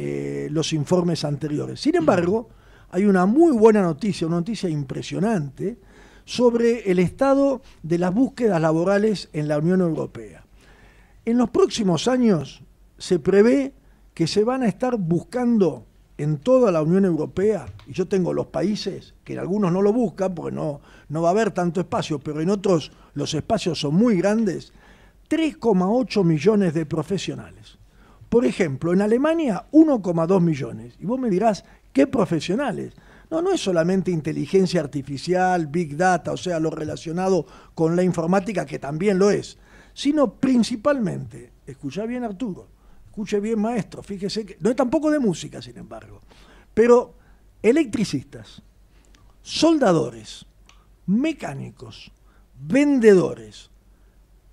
S2: los informes anteriores. Sin embargo, hay una muy buena noticia, una noticia impresionante, sobre el estado de las búsquedas laborales en la Unión Europea. En los próximos años se prevé que se van a estar buscando en toda la Unión Europea, y yo tengo los países, que en algunos no lo buscan porque no, no va a haber tanto espacio, pero en otros los espacios son muy grandes, 3,8 millones de profesionales. Por ejemplo, en Alemania 1,2 millones. Y vos me dirás, qué profesionales. No, no es solamente inteligencia artificial, big data, o sea, lo relacionado con la informática, que también lo es, sino principalmente, escucha bien Arturo, escuche bien maestro, fíjese que no es tampoco de música, sin embargo, pero electricistas, soldadores, mecánicos, vendedores,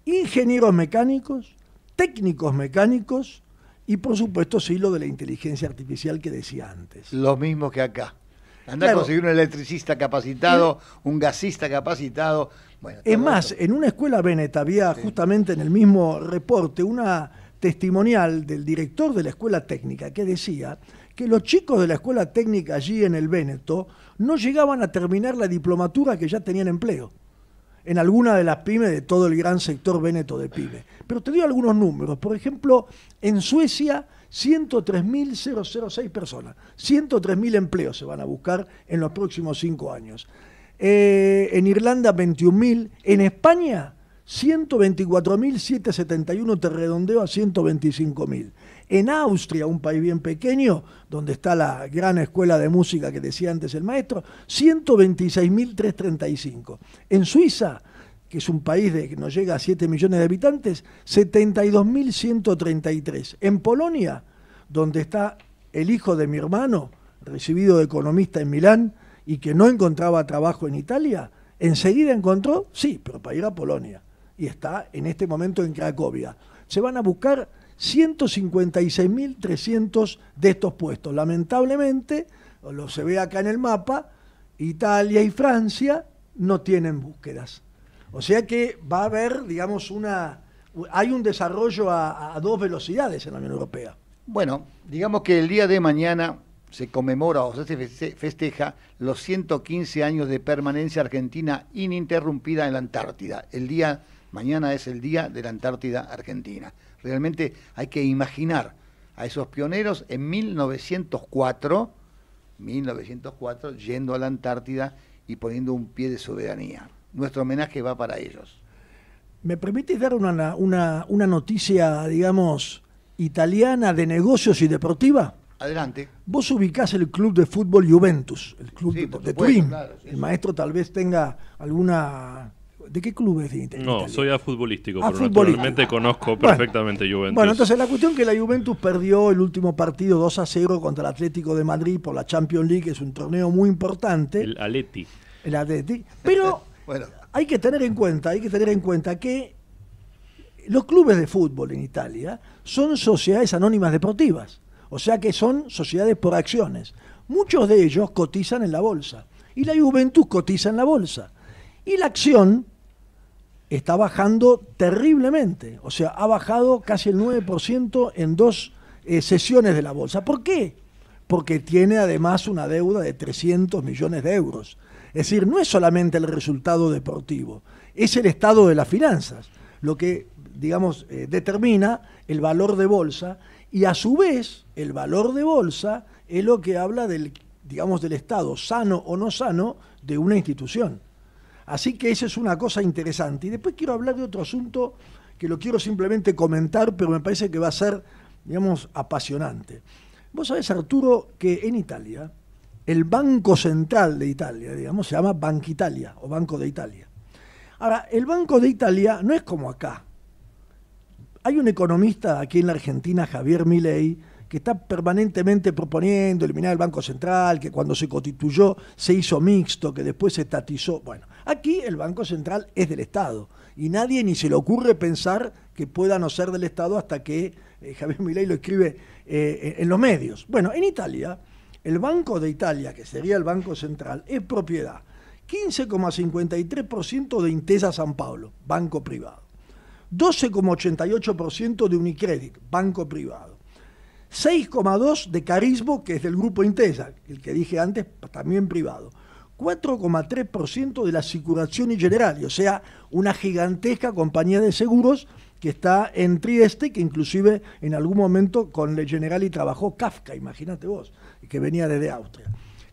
S2: ingenieros mecánicos, técnicos mecánicos, y por supuesto, sí, lo de la inteligencia artificial que decía antes.
S3: Lo mismo que acá. Andá a conseguir un electricista capacitado, un gasista capacitado. es
S2: más, en una escuela Bennett había justamente en el mismo reporte una testimonial del director de la escuela técnica que decía que los chicos de la escuela técnica allí en el Véneto no llegaban a terminar la diplomatura que ya tenían empleo en alguna de las pymes de todo el gran sector veneto de pymes. Pero te doy algunos números. Por ejemplo, en Suecia, 103.006 personas. 103.000 empleos se van a buscar en los próximos cinco años. Eh, en Irlanda, 21.000. En España, 124.771, te redondeo a 125.000 en Austria, un país bien pequeño, donde está la gran escuela de música que decía antes el maestro, 126.335. En Suiza, que es un país de, que nos llega a 7 millones de habitantes, 72.133. En Polonia, donde está el hijo de mi hermano, recibido de economista en Milán y que no encontraba trabajo en Italia, enseguida encontró, sí, pero para ir a Polonia. Y está en este momento en Cracovia. Se van a buscar 156.300 de estos puestos. Lamentablemente, lo se ve acá en el mapa, Italia y Francia no tienen búsquedas. O sea que va a haber, digamos, una hay un desarrollo
S3: a, dos velocidades en la Unión Europea. Bueno, digamos que el día de mañana se conmemora o se festeja los 115 años de permanencia argentina ininterrumpida en la Antártida. El día mañana es el día de la Antártida Argentina. Realmente hay que imaginar a esos pioneros en 1904, 1904, yendo a la Antártida y poniendo un pie de soberanía. Nuestro homenaje va para ellos.
S2: ¿Me permites dar una, una, noticia, digamos, italiana de negocios y deportiva? Adelante. Vos ubicás el club de fútbol Juventus, el
S3: club de, Turín? el
S2: maestro tal vez tenga alguna ¿De qué clubes es? De
S1: no, soy afutbolístico, futbolístico, pero naturalmente conozco perfectamente Juventus. Bueno, entonces la
S2: cuestión que la Juventus perdió el último partido 2 a 0 contra el Atlético de Madrid por la Champions League, que es un torneo muy importante. El Atleti. El Atleti. Pero <laughs> hay que tener en cuenta, hay que tener en cuenta que los clubes de fútbol en Italia son sociedades anónimas deportivas, o sea que son sociedades por acciones. Muchos de ellos cotizan en la bolsa y la Juventus cotiza en la bolsa. Y la acción está bajando terriblemente. O sea, ha bajado casi el 9% en dos eh, sesiones de la bolsa. ¿Por qué? Porque tiene además una deuda de 300 millones de euros. Es decir, no es solamente el resultado deportivo, es el estado de las finanzas, lo que, digamos, eh, determina el valor de bolsa y a su vez el valor de bolsa es lo que habla del, digamos, del estado sano o no sano de una institución. Así que esa es una cosa interesante. Y después quiero hablar de otro asunto que lo quiero simplemente comentar, pero me parece que va a ser, digamos, apasionante. Vos sabés, Arturo, que en Italia, el Banco Central de Italia, digamos, se llama Banquitalia Italia o Banco de Italia. Ahora, el Banco de Italia no es como acá. Hay un economista aquí en la Argentina, Javier Milei, que está permanentemente proponiendo eliminar el Banco Central, que cuando se constituyó se hizo mixto, que después se estatizó. Bueno, Aquí el Banco Central es del Estado y nadie ni se le ocurre pensar que pueda no ser del Estado hasta que eh, Javier Milei lo escribe eh, en los medios. Bueno, en Italia, el Banco de Italia, que sería el Banco Central, es propiedad 15,53% de Intesa San Pablo, banco privado. 12,88% de Unicredit, banco privado. 6,2% de Carismo, que es del grupo Intesa, el que dije antes, también privado. 4,3% de la y Generali, o sea, una gigantesca compañía de seguros que está en Trieste, que inclusive en algún momento con la Generali trabajó Kafka, imagínate vos, que venía desde Austria.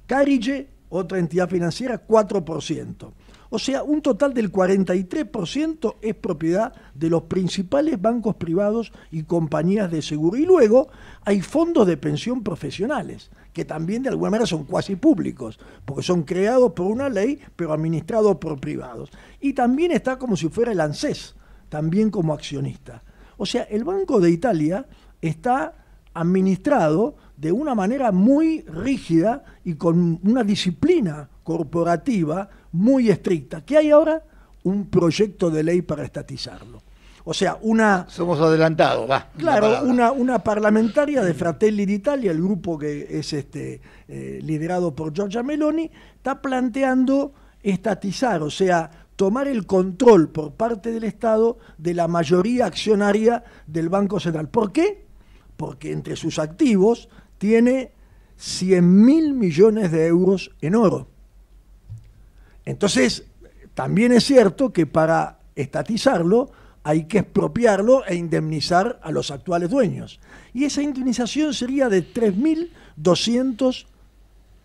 S2: Carige, otra entidad financiera, 4%. O sea, un total del 43% es propiedad de los principales bancos privados y compañías de seguro. Y luego hay fondos de pensión profesionales, que también de alguna manera son cuasi públicos, porque son creados por una ley, pero administrados por privados. Y también está como si fuera el ANSES, también como accionista. O sea, el Banco de Italia está administrado de una manera muy rígida y con una disciplina corporativa muy estricta, ¿Qué hay ahora un proyecto de ley para estatizarlo. O sea, una... Somos adelantados,
S3: va. Claro, una,
S2: una, parlamentaria de Fratelli d'Italia, el grupo que es este, eh, liderado por Giorgia Meloni, está planteando estatizar, o sea, tomar el control por parte del Estado de la mayoría accionaria del Banco Central. ¿Por qué? Porque entre sus activos tiene 100 mil millones de euros en oro. Entonces, también es cierto que para estatizarlo hay que expropiarlo e indemnizar a los actuales dueños. Y esa indemnización sería de 3.200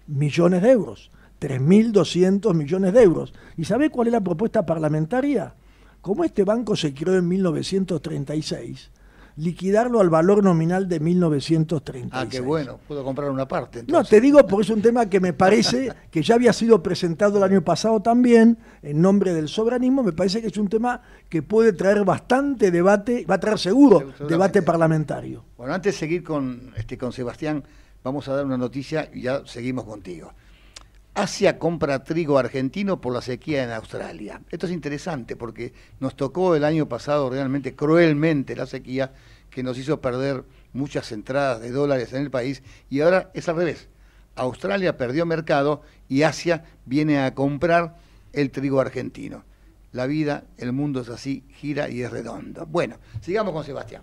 S2: millones de euros. 3.200 millones de euros. ¿Y sabe cuál es la propuesta parlamentaria? Como este banco se creó en 1936, liquidarlo al valor nominal de 1930
S3: Ah, qué bueno, puedo comprar una parte.
S2: No, te digo porque es un tema que me parece <laughs> que ya había sido presentado el año pasado también en nombre del soberanismo, me parece que es un tema que puede traer bastante debate, va a traer seguro debate parlamentario.
S3: Bueno, antes de seguir con, este, con Sebastián, vamos a dar una noticia y ya seguimos contigo. Asia compra trigo argentino por la sequía en Australia. Esto es interesante porque nos tocó el año pasado realmente cruelmente la sequía que nos hizo perder muchas entradas de dólares en el país y ahora es al revés. Australia perdió mercado y Asia viene a comprar el trigo argentino. La vida, el mundo es así, gira y es redondo. Bueno, sigamos con Sebastián.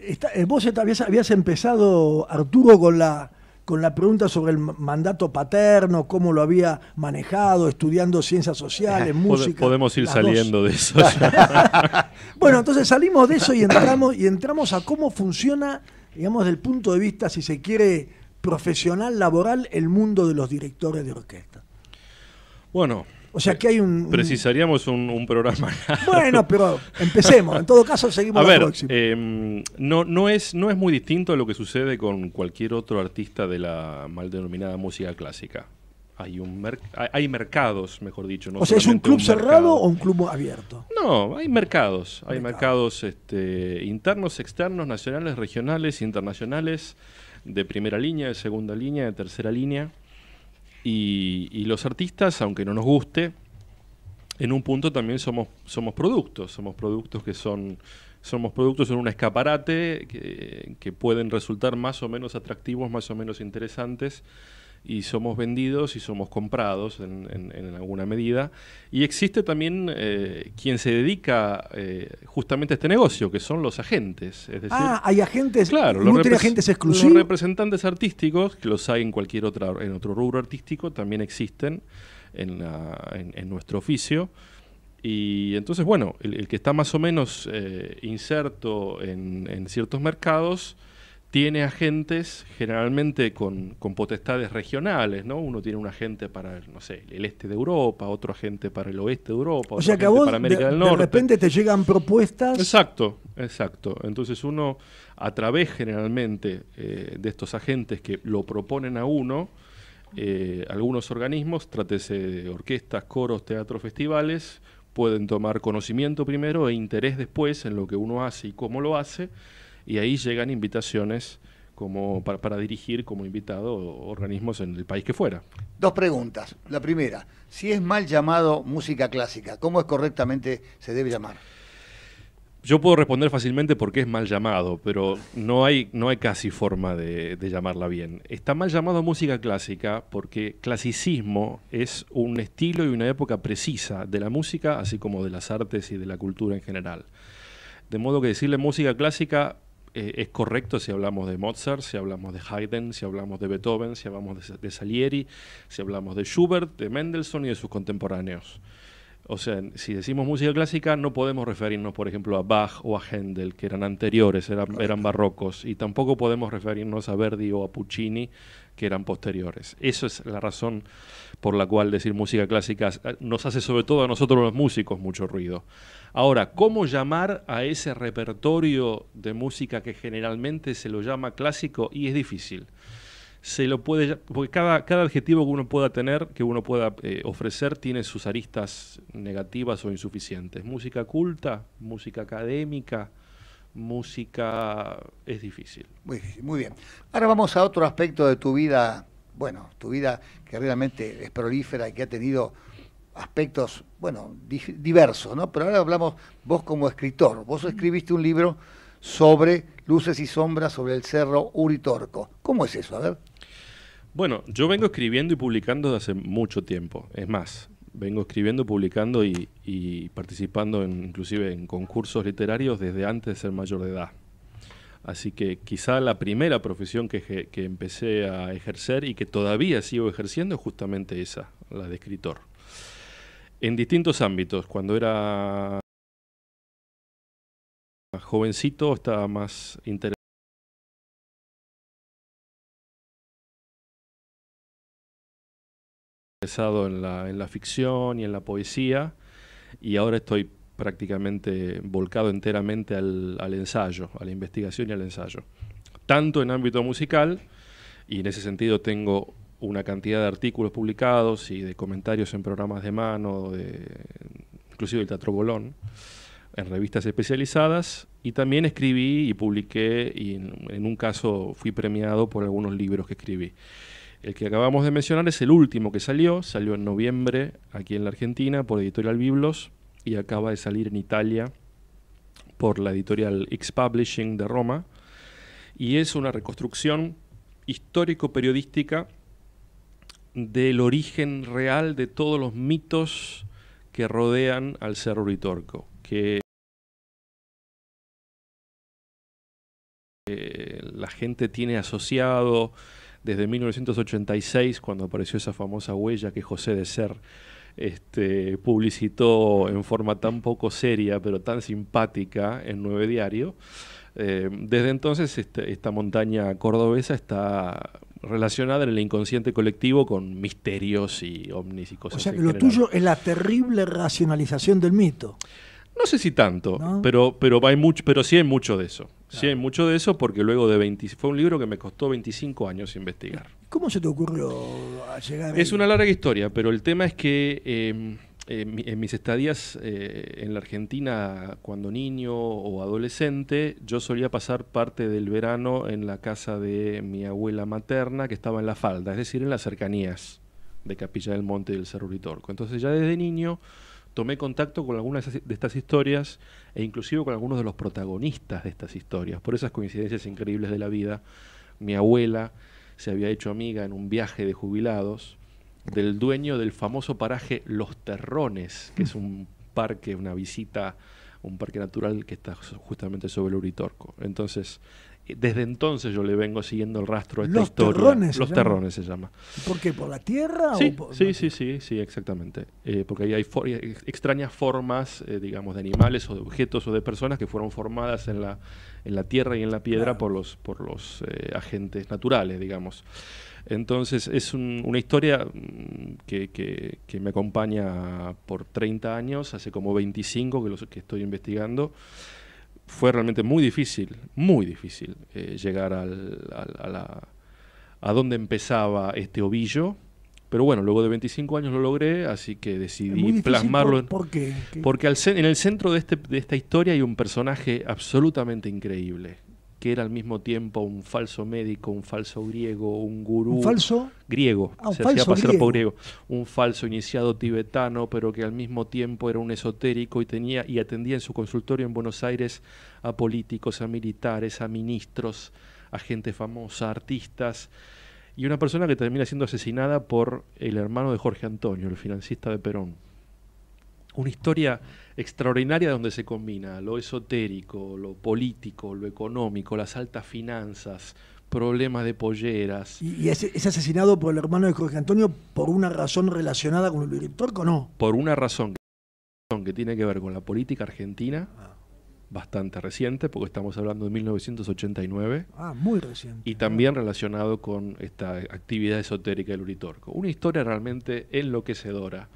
S2: Eh, vos habías empezado, Arturo, con la con la pregunta sobre el mandato paterno, cómo lo había manejado, estudiando ciencias sociales, <laughs> música. Podemos ir saliendo de eso. <laughs> bueno, entonces salimos de eso y entramos, y entramos a cómo funciona, digamos, desde el punto de vista, si se quiere, profesional, laboral, el mundo de los directores de orquesta.
S1: Bueno, o sea que hay un. Precisaríamos un, programa. Bueno, pero empecemos. En todo caso, seguimos a ver, em, no, no, es, no es muy distinto a lo que sucede con cualquier otro artista de la mal denominada música clásica. Hay, un hay mercados, mejor dicho. o sea, ¿es un club cerrado
S2: o un club abierto?
S1: No, hay mercados. Hay mercados este, internos, externos, nacionales, regionales, internacionales, de primera línea, de segunda línea, de tercera línea. Y, los artistas, aunque no nos guste, en un punto también somos, somos productos, somos productos que son, somos productos en un escaparate que pueden resultar más o menos atractivos, más o menos interesantes y somos vendidos y somos comprados en, alguna medida. Y existe también eh, quien se dedica eh, justamente a este negocio, que son los agentes. ah, hay agentes, claro, los, agentes exclusivos? los representantes artísticos, que los hay en cualquier otra, en otro rubro artístico, también existen en, en, nuestro oficio. Y entonces, bueno, el, que está más o menos eh, inserto en, en ciertos mercados, tiene agentes generalmente con, potestades regionales, ¿no? Uno tiene un agente para, no sé, el este de Europa, otro agente para el oeste de Europa, agente para América del Norte. De
S2: repente te llegan propuestas.
S1: Exacto, exacto. Entonces uno, a través generalmente eh, de estos agentes que lo proponen a uno, eh, algunos organismos, trátese de orquestas, coros, teatros, festivales, pueden tomar conocimiento primero e interés después en lo que uno hace y cómo lo hace y ahí llegan invitaciones como para, dirigir como invitado organismos en el país que fuera. Dos preguntas. La primera, si es mal llamado música
S3: clásica, ¿cómo es correctamente se debe llamar?
S1: Yo puedo responder fácilmente porque es mal llamado, pero no hay, no hay casi forma de, de llamarla bien. Está mal llamado música clásica porque clasicismo es un estilo y una época precisa de la música, así como de las artes y de la cultura en general. De modo que decirle música clásica eh, es correcto si hablamos de Mozart, si hablamos de Haydn, si hablamos de Beethoven, si hablamos de, Salieri, si hablamos de Schubert, de Mendelssohn y de sus contemporáneos. O sea, si decimos música clásica, no podemos referirnos, por ejemplo, a Bach o a Händel, que eran anteriores, eran, eran, barrocos, y tampoco podemos referirnos a Verdi o a Puccini, que eran posteriores. Esa es la razón por la cual decir música clásica eh, nos hace, sobre todo a nosotros los músicos, mucho ruido. Ahora, ¿cómo llamar a ese repertorio de música que generalmente se lo llama clásico y es difícil? Se lo puede, porque cada, cada adjetivo que uno pueda tener, que uno pueda eh, ofrecer, tiene sus aristas negativas o insuficientes. Música culta, música académica, música es difícil.
S3: Muy difícil, muy bien. Ahora vamos a otro aspecto de tu vida, bueno, tu vida que realmente es prolífera y que ha tenido aspectos, bueno, diversos, ¿no? Pero ahora hablamos vos como escritor. Vos escribiste un libro sobre luces y sombras sobre el cerro Uritorco. ¿Cómo es eso? A ver.
S1: Bueno, yo vengo escribiendo y publicando desde hace mucho tiempo. Es más, vengo escribiendo, publicando y, participando inclusive en concursos literarios desde antes de ser mayor de edad. Así que quizá la primera profesión que empecé a ejercer y que todavía sigo ejerciendo es justamente esa, la de escritor en distintos ámbitos. Cuando era jovencito estaba
S3: más interesado.
S1: en la, ficción y en la poesía y ahora estoy prácticamente volcado enteramente al, al, ensayo, a la investigación y al ensayo. Tanto en ámbito musical, y en ese sentido tengo una cantidad de artículos publicados y de comentarios en programas de mano, de, inclusive el Teatro Bolón, en revistas especializadas, y también escribí y publiqué, y en, en un caso fui premiado por algunos libros que escribí. El que acabamos de mencionar es el último que salió, salió en noviembre aquí en la Argentina por Editorial Biblos y acaba de salir en Italia por la editorial X Publishing de Roma. Y es una reconstrucción histórico-periodística del origen real de todos los mitos que rodean al Cerro ritorco. que eh, la gente tiene asociado desde 1986, cuando apareció esa famosa huella que José de Ser este, publicitó en forma tan poco seria, pero tan simpática en Nueve Diario. Eh, desde entonces este, esta montaña cordobesa está relacionada en el inconsciente colectivo con misterios y ovnis y cosas. así O sea lo tuyo
S2: es la terrible racionalización del mito.
S1: No sé si tanto, pero pero hay mucho, pero sí hay mucho de eso. Sí hay mucho de eso porque luego de 20 fue un libro que me costó 25 años investigar.
S2: ¿Cómo se te ocurrió llegar a llegar? Es una larga
S1: historia, pero el tema es que em, en, mis estadías eh, en la Argentina cuando niño o adolescente, yo solía pasar parte del verano en la casa de mi abuela materna que estaba en la falda, es decir, en las cercanías de Capilla del Monte y del Cerro Ritorco. Entonces ya desde niño tomé contacto con algunas de estas historias e inclusive con algunos de los protagonistas de estas historias, por esas coincidencias increíbles de la vida. Mi abuela se había hecho amiga en un viaje de jubilados del dueño del famoso paraje Los Terrones, que es un parque, una visita, un parque natural que está justamente sobre el Uritorco. Entonces, eh, desde entonces yo le vengo siguiendo el rastro de esta Los Terrones Los Terrones se llama. ¿Porque ¿Por la tierra? Sí, o por... sí, sí, sí, sí, exactamente. Eh, porque ahí hay eh, extrañas formas, digamos, de animales o de objetos o de personas que fueron formadas en la, en la tierra y en la piedra por los, por los agentes naturales, digamos. Entonces es una historia mm, que, me acompaña por 30 años, hace como 25 que, que estoy investigando. Fue realmente muy difícil, muy difícil eh, llegar a, la, dónde empezaba este ovillo. Pero bueno, luego de 25 años lo logré, así que decidí plasmarlo. Por, qué? Porque en el centro de, este, de esta historia hay un personaje absolutamente increíble, que era al mismo tiempo un falso médico, un falso griego, un gurú. ¿Un falso? Griego, ah, se hacía pasar por griego. Un falso iniciado tibetano, pero que al mismo tiempo era un esotérico y, tenía, y atendía en su consultorio en Buenos Aires a políticos, a militares, a ministros, a gente famosa, a artistas. Y una persona que termina siendo asesinada por el hermano de Jorge Antonio, el financista de Perón una historia extraordinaria donde se combina lo esotérico, lo político, lo económico, las altas finanzas, problemas de polleras.
S2: ¿Y, es, asesinado por el hermano de Jorge Antonio por una razón relacionada con el director o no?
S1: Por una razón que tiene que ver con la política argentina, bastante reciente, porque estamos hablando de 1989.
S2: Ah, muy reciente. Y también
S1: relacionado con esta actividad esotérica del Uritorco. Una historia realmente enloquecedora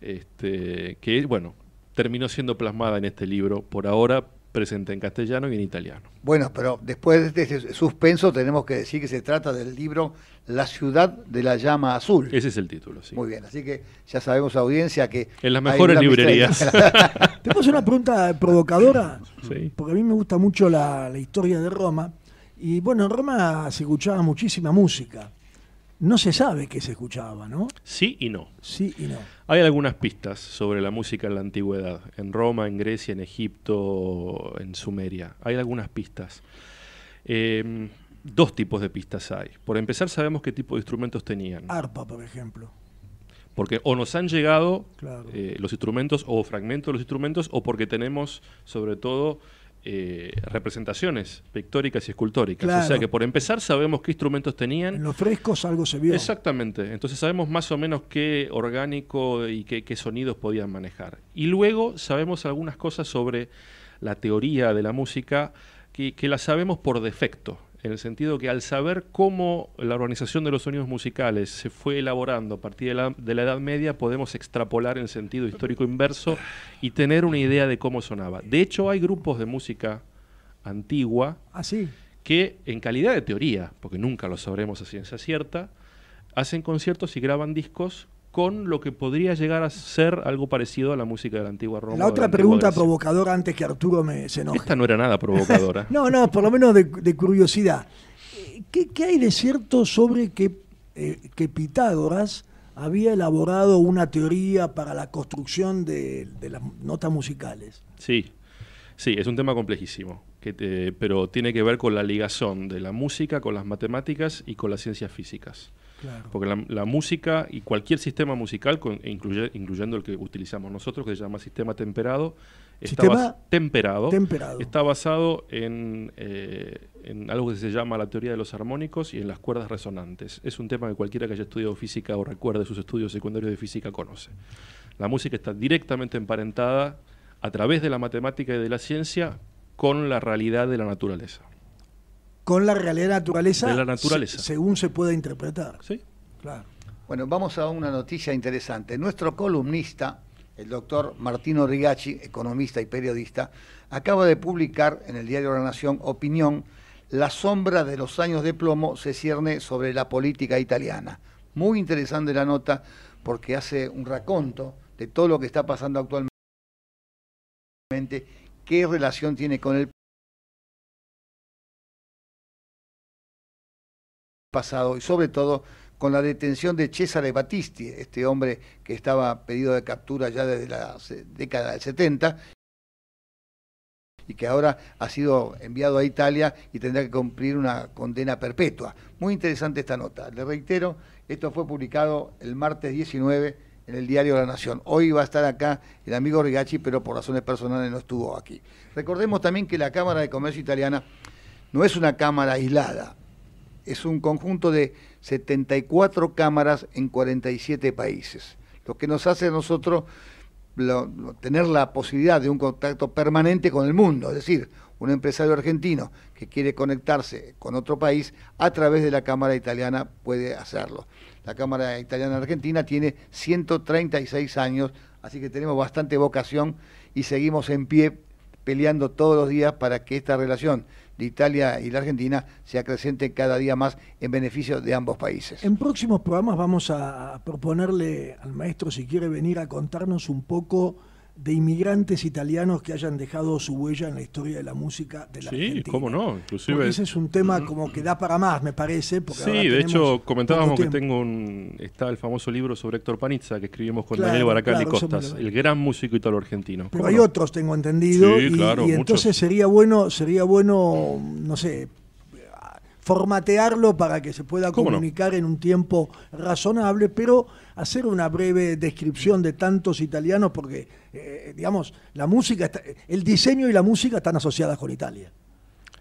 S1: este, que bueno, terminó siendo plasmada en este libro por ahora presente en castellano y en italiano. Bueno,
S3: pero después de este suspenso tenemos que decir que se trata del libro La ciudad de la llama azul. Ese es el título, sí. Muy bien, así que ya sabemos audiencia que... En las mejores librerías.
S1: <laughs>
S2: Te puedo hacer una pregunta provocadora, porque a mí me gusta mucho la, la historia de Roma, y bueno, en Roma se escuchaba muchísima música no se sabe qué se escuchaba, ¿no?
S1: Sí y no. Sí y no. Hay algunas pistas sobre la música en la antigüedad, en Roma, en Grecia, en Egipto, en Sumeria. Hay algunas pistas. Em, dos tipos de pistas hay. Por empezar, sabemos qué tipo de instrumentos tenían.
S2: Arpa, por ejemplo.
S1: Porque o nos han llegado eh, los instrumentos o fragmentos de los instrumentos o porque tenemos sobre todo eh, representaciones pictóricas y escultóricas. O sea que por empezar sabemos qué instrumentos tenían. En
S2: los frescos algo se vio.
S1: Exactamente. Entonces sabemos más o menos qué orgánico y qué, sonidos podían manejar. Y luego sabemos algunas cosas sobre la teoría de la música que la sabemos por defecto en el sentido que al saber cómo la organización de los sonidos musicales se fue elaborando a partir de la, de la Edad Media, podemos extrapolar en sentido histórico inverso y tener una idea de cómo sonaba. De hecho, hay grupos de música antigua ah, que en calidad de teoría, porque nunca lo sabremos a ciencia cierta, hacen conciertos y graban discos con lo que podría llegar a ser algo parecido a la música de la antigua Roma. La otra pregunta
S2: provocadora antes que Arturo me se enoje.
S1: Esta no era nada provocadora. <laughs> no,
S2: no, por lo menos de, curiosidad. ¿Qué, hay de cierto sobre eh, que, Pitágoras había elaborado una teoría para la construcción de, las notas musicales.
S1: Sí, sí, es un tema complejísimo, pero tiene que ver con la ligazón de la música, con las matemáticas y con las ciencias físicas. Porque la, música y cualquier sistema musical, e incluyendo el que utilizamos nosotros, que se llama sistema temperado, Está está basado eh, en, algo que se llama la teoría de los armónicos y en las cuerdas resonantes. Es un tema que cualquiera que haya estudiado física o recuerde sus estudios secundarios de física conoce. La música está directamente emparentada a través de la matemática y de la ciencia con la realidad de la naturaleza
S2: con la realidad naturaleza, de la naturaleza. según se pueda interpretar. Sí.
S3: Claro. Bueno, vamos a una noticia interesante. Nuestro columnista, el doctor Martino Rigacci, economista y periodista, acaba de publicar en el diario La Nación Opinión, La sombra de los años de plomo se cierne sobre la política italiana. Muy interesante la nota porque hace un raconto de todo lo que está pasando actualmente, qué relación tiene con el pasado y sobre todo con la detención de Cesare Battisti, este hombre que estaba pedido de captura ya desde la década del 70 y que ahora ha sido enviado a Italia y tendrá que cumplir una condena perpetua. Muy interesante esta nota. Le reitero, esto fue publicado el martes 19 en el diario La Nación. Hoy va a estar acá el amigo Rigacci, pero por razones personales no estuvo aquí. Recordemos también que la Cámara de Comercio Italiana no es una cámara aislada, es un conjunto de 74 cámaras en 47 países, lo que nos hace a nosotros tener la posibilidad de un contacto permanente con el mundo, es decir, un empresario argentino que quiere conectarse con otro país a través de la Cámara Italiana puede hacerlo. La Cámara Italiana Argentina tiene 136 años, así que tenemos bastante vocación y seguimos en pie peleando todos los días para que esta relación Italia y la Argentina se acrecente cada día más en beneficio de ambos países.
S2: En próximos programas vamos a proponerle al maestro si quiere venir a contarnos un poco de inmigrantes italianos que hayan dejado su huella en la historia de la música
S1: de la sí, Argentina. Sí, cómo no, inclusive. ese
S2: es un tema como que da para más, me parece. sí, de hecho, comentábamos que
S1: tengo un. Está el famoso libro sobre Héctor Panizza que escribimos con Daniel Baracal y Costas, el gran músico italo-argentino. Pero hay otros, tengo entendido. y, claro, y entonces
S2: sería bueno, sería bueno, no sé, formatearlo para que se pueda comunicar en un tiempo razonable, pero hacer una breve descripción de tantos italianos, porque, eh, digamos, la música, el diseño y la música están asociadas con Italia.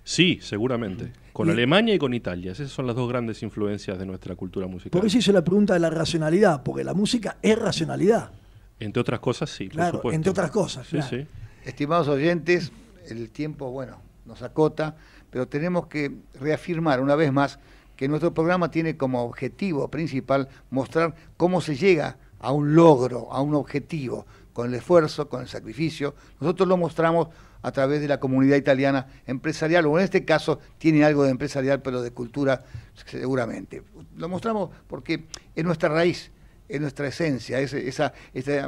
S1: Sí, seguramente. Con Alemania y con Italia. Esas son las dos grandes influencias de nuestra cultura musical. Por eso hice
S2: la pregunta de la racionalidad, porque la música es racionalidad.
S3: Entre otras cosas, sí. por supuesto. entre otras cosas. Estimados oyentes, el tiempo, bueno, nos acota pero tenemos que reafirmar una vez más que nuestro programa tiene como objetivo principal mostrar cómo se llega a un logro, a un objetivo, con el esfuerzo, con el sacrificio. Nosotros lo mostramos a través de la comunidad italiana empresarial, o en este caso tiene algo de empresarial, pero de cultura seguramente. Lo mostramos porque es nuestra raíz, es nuestra esencia, esa, este,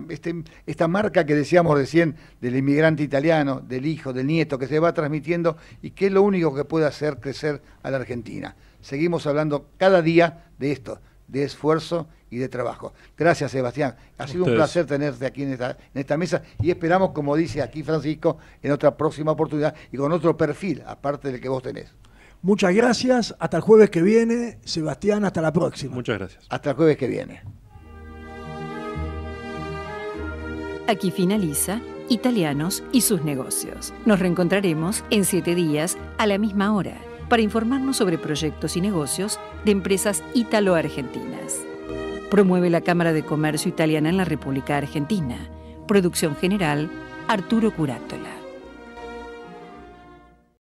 S3: esta, marca que decíamos recién del inmigrante italiano, del hijo, del nieto, que se va transmitiendo y que es lo único que puede hacer crecer a la Argentina. Seguimos hablando cada día de esto, de esfuerzo y de trabajo. Gracias, Sebastián. Ha sido un placer tenerte aquí en esta, en esta mesa y esperamos, como dice aquí Francisco, en otra próxima oportunidad y con otro perfil, aparte del que vos tenés.
S2: Muchas gracias. Hasta el jueves que viene. Sebastián, hasta la próxima. Muchas gracias. Hasta el
S3: jueves que viene.
S1: Aquí finaliza Italianos y sus negocios. Nos reencontraremos en siete días a la misma hora para informarnos sobre proyectos y negocios de empresas italo-argentinas. Promueve la Cámara de Comercio Italiana en la República Argentina. Producción general, Arturo Curátola.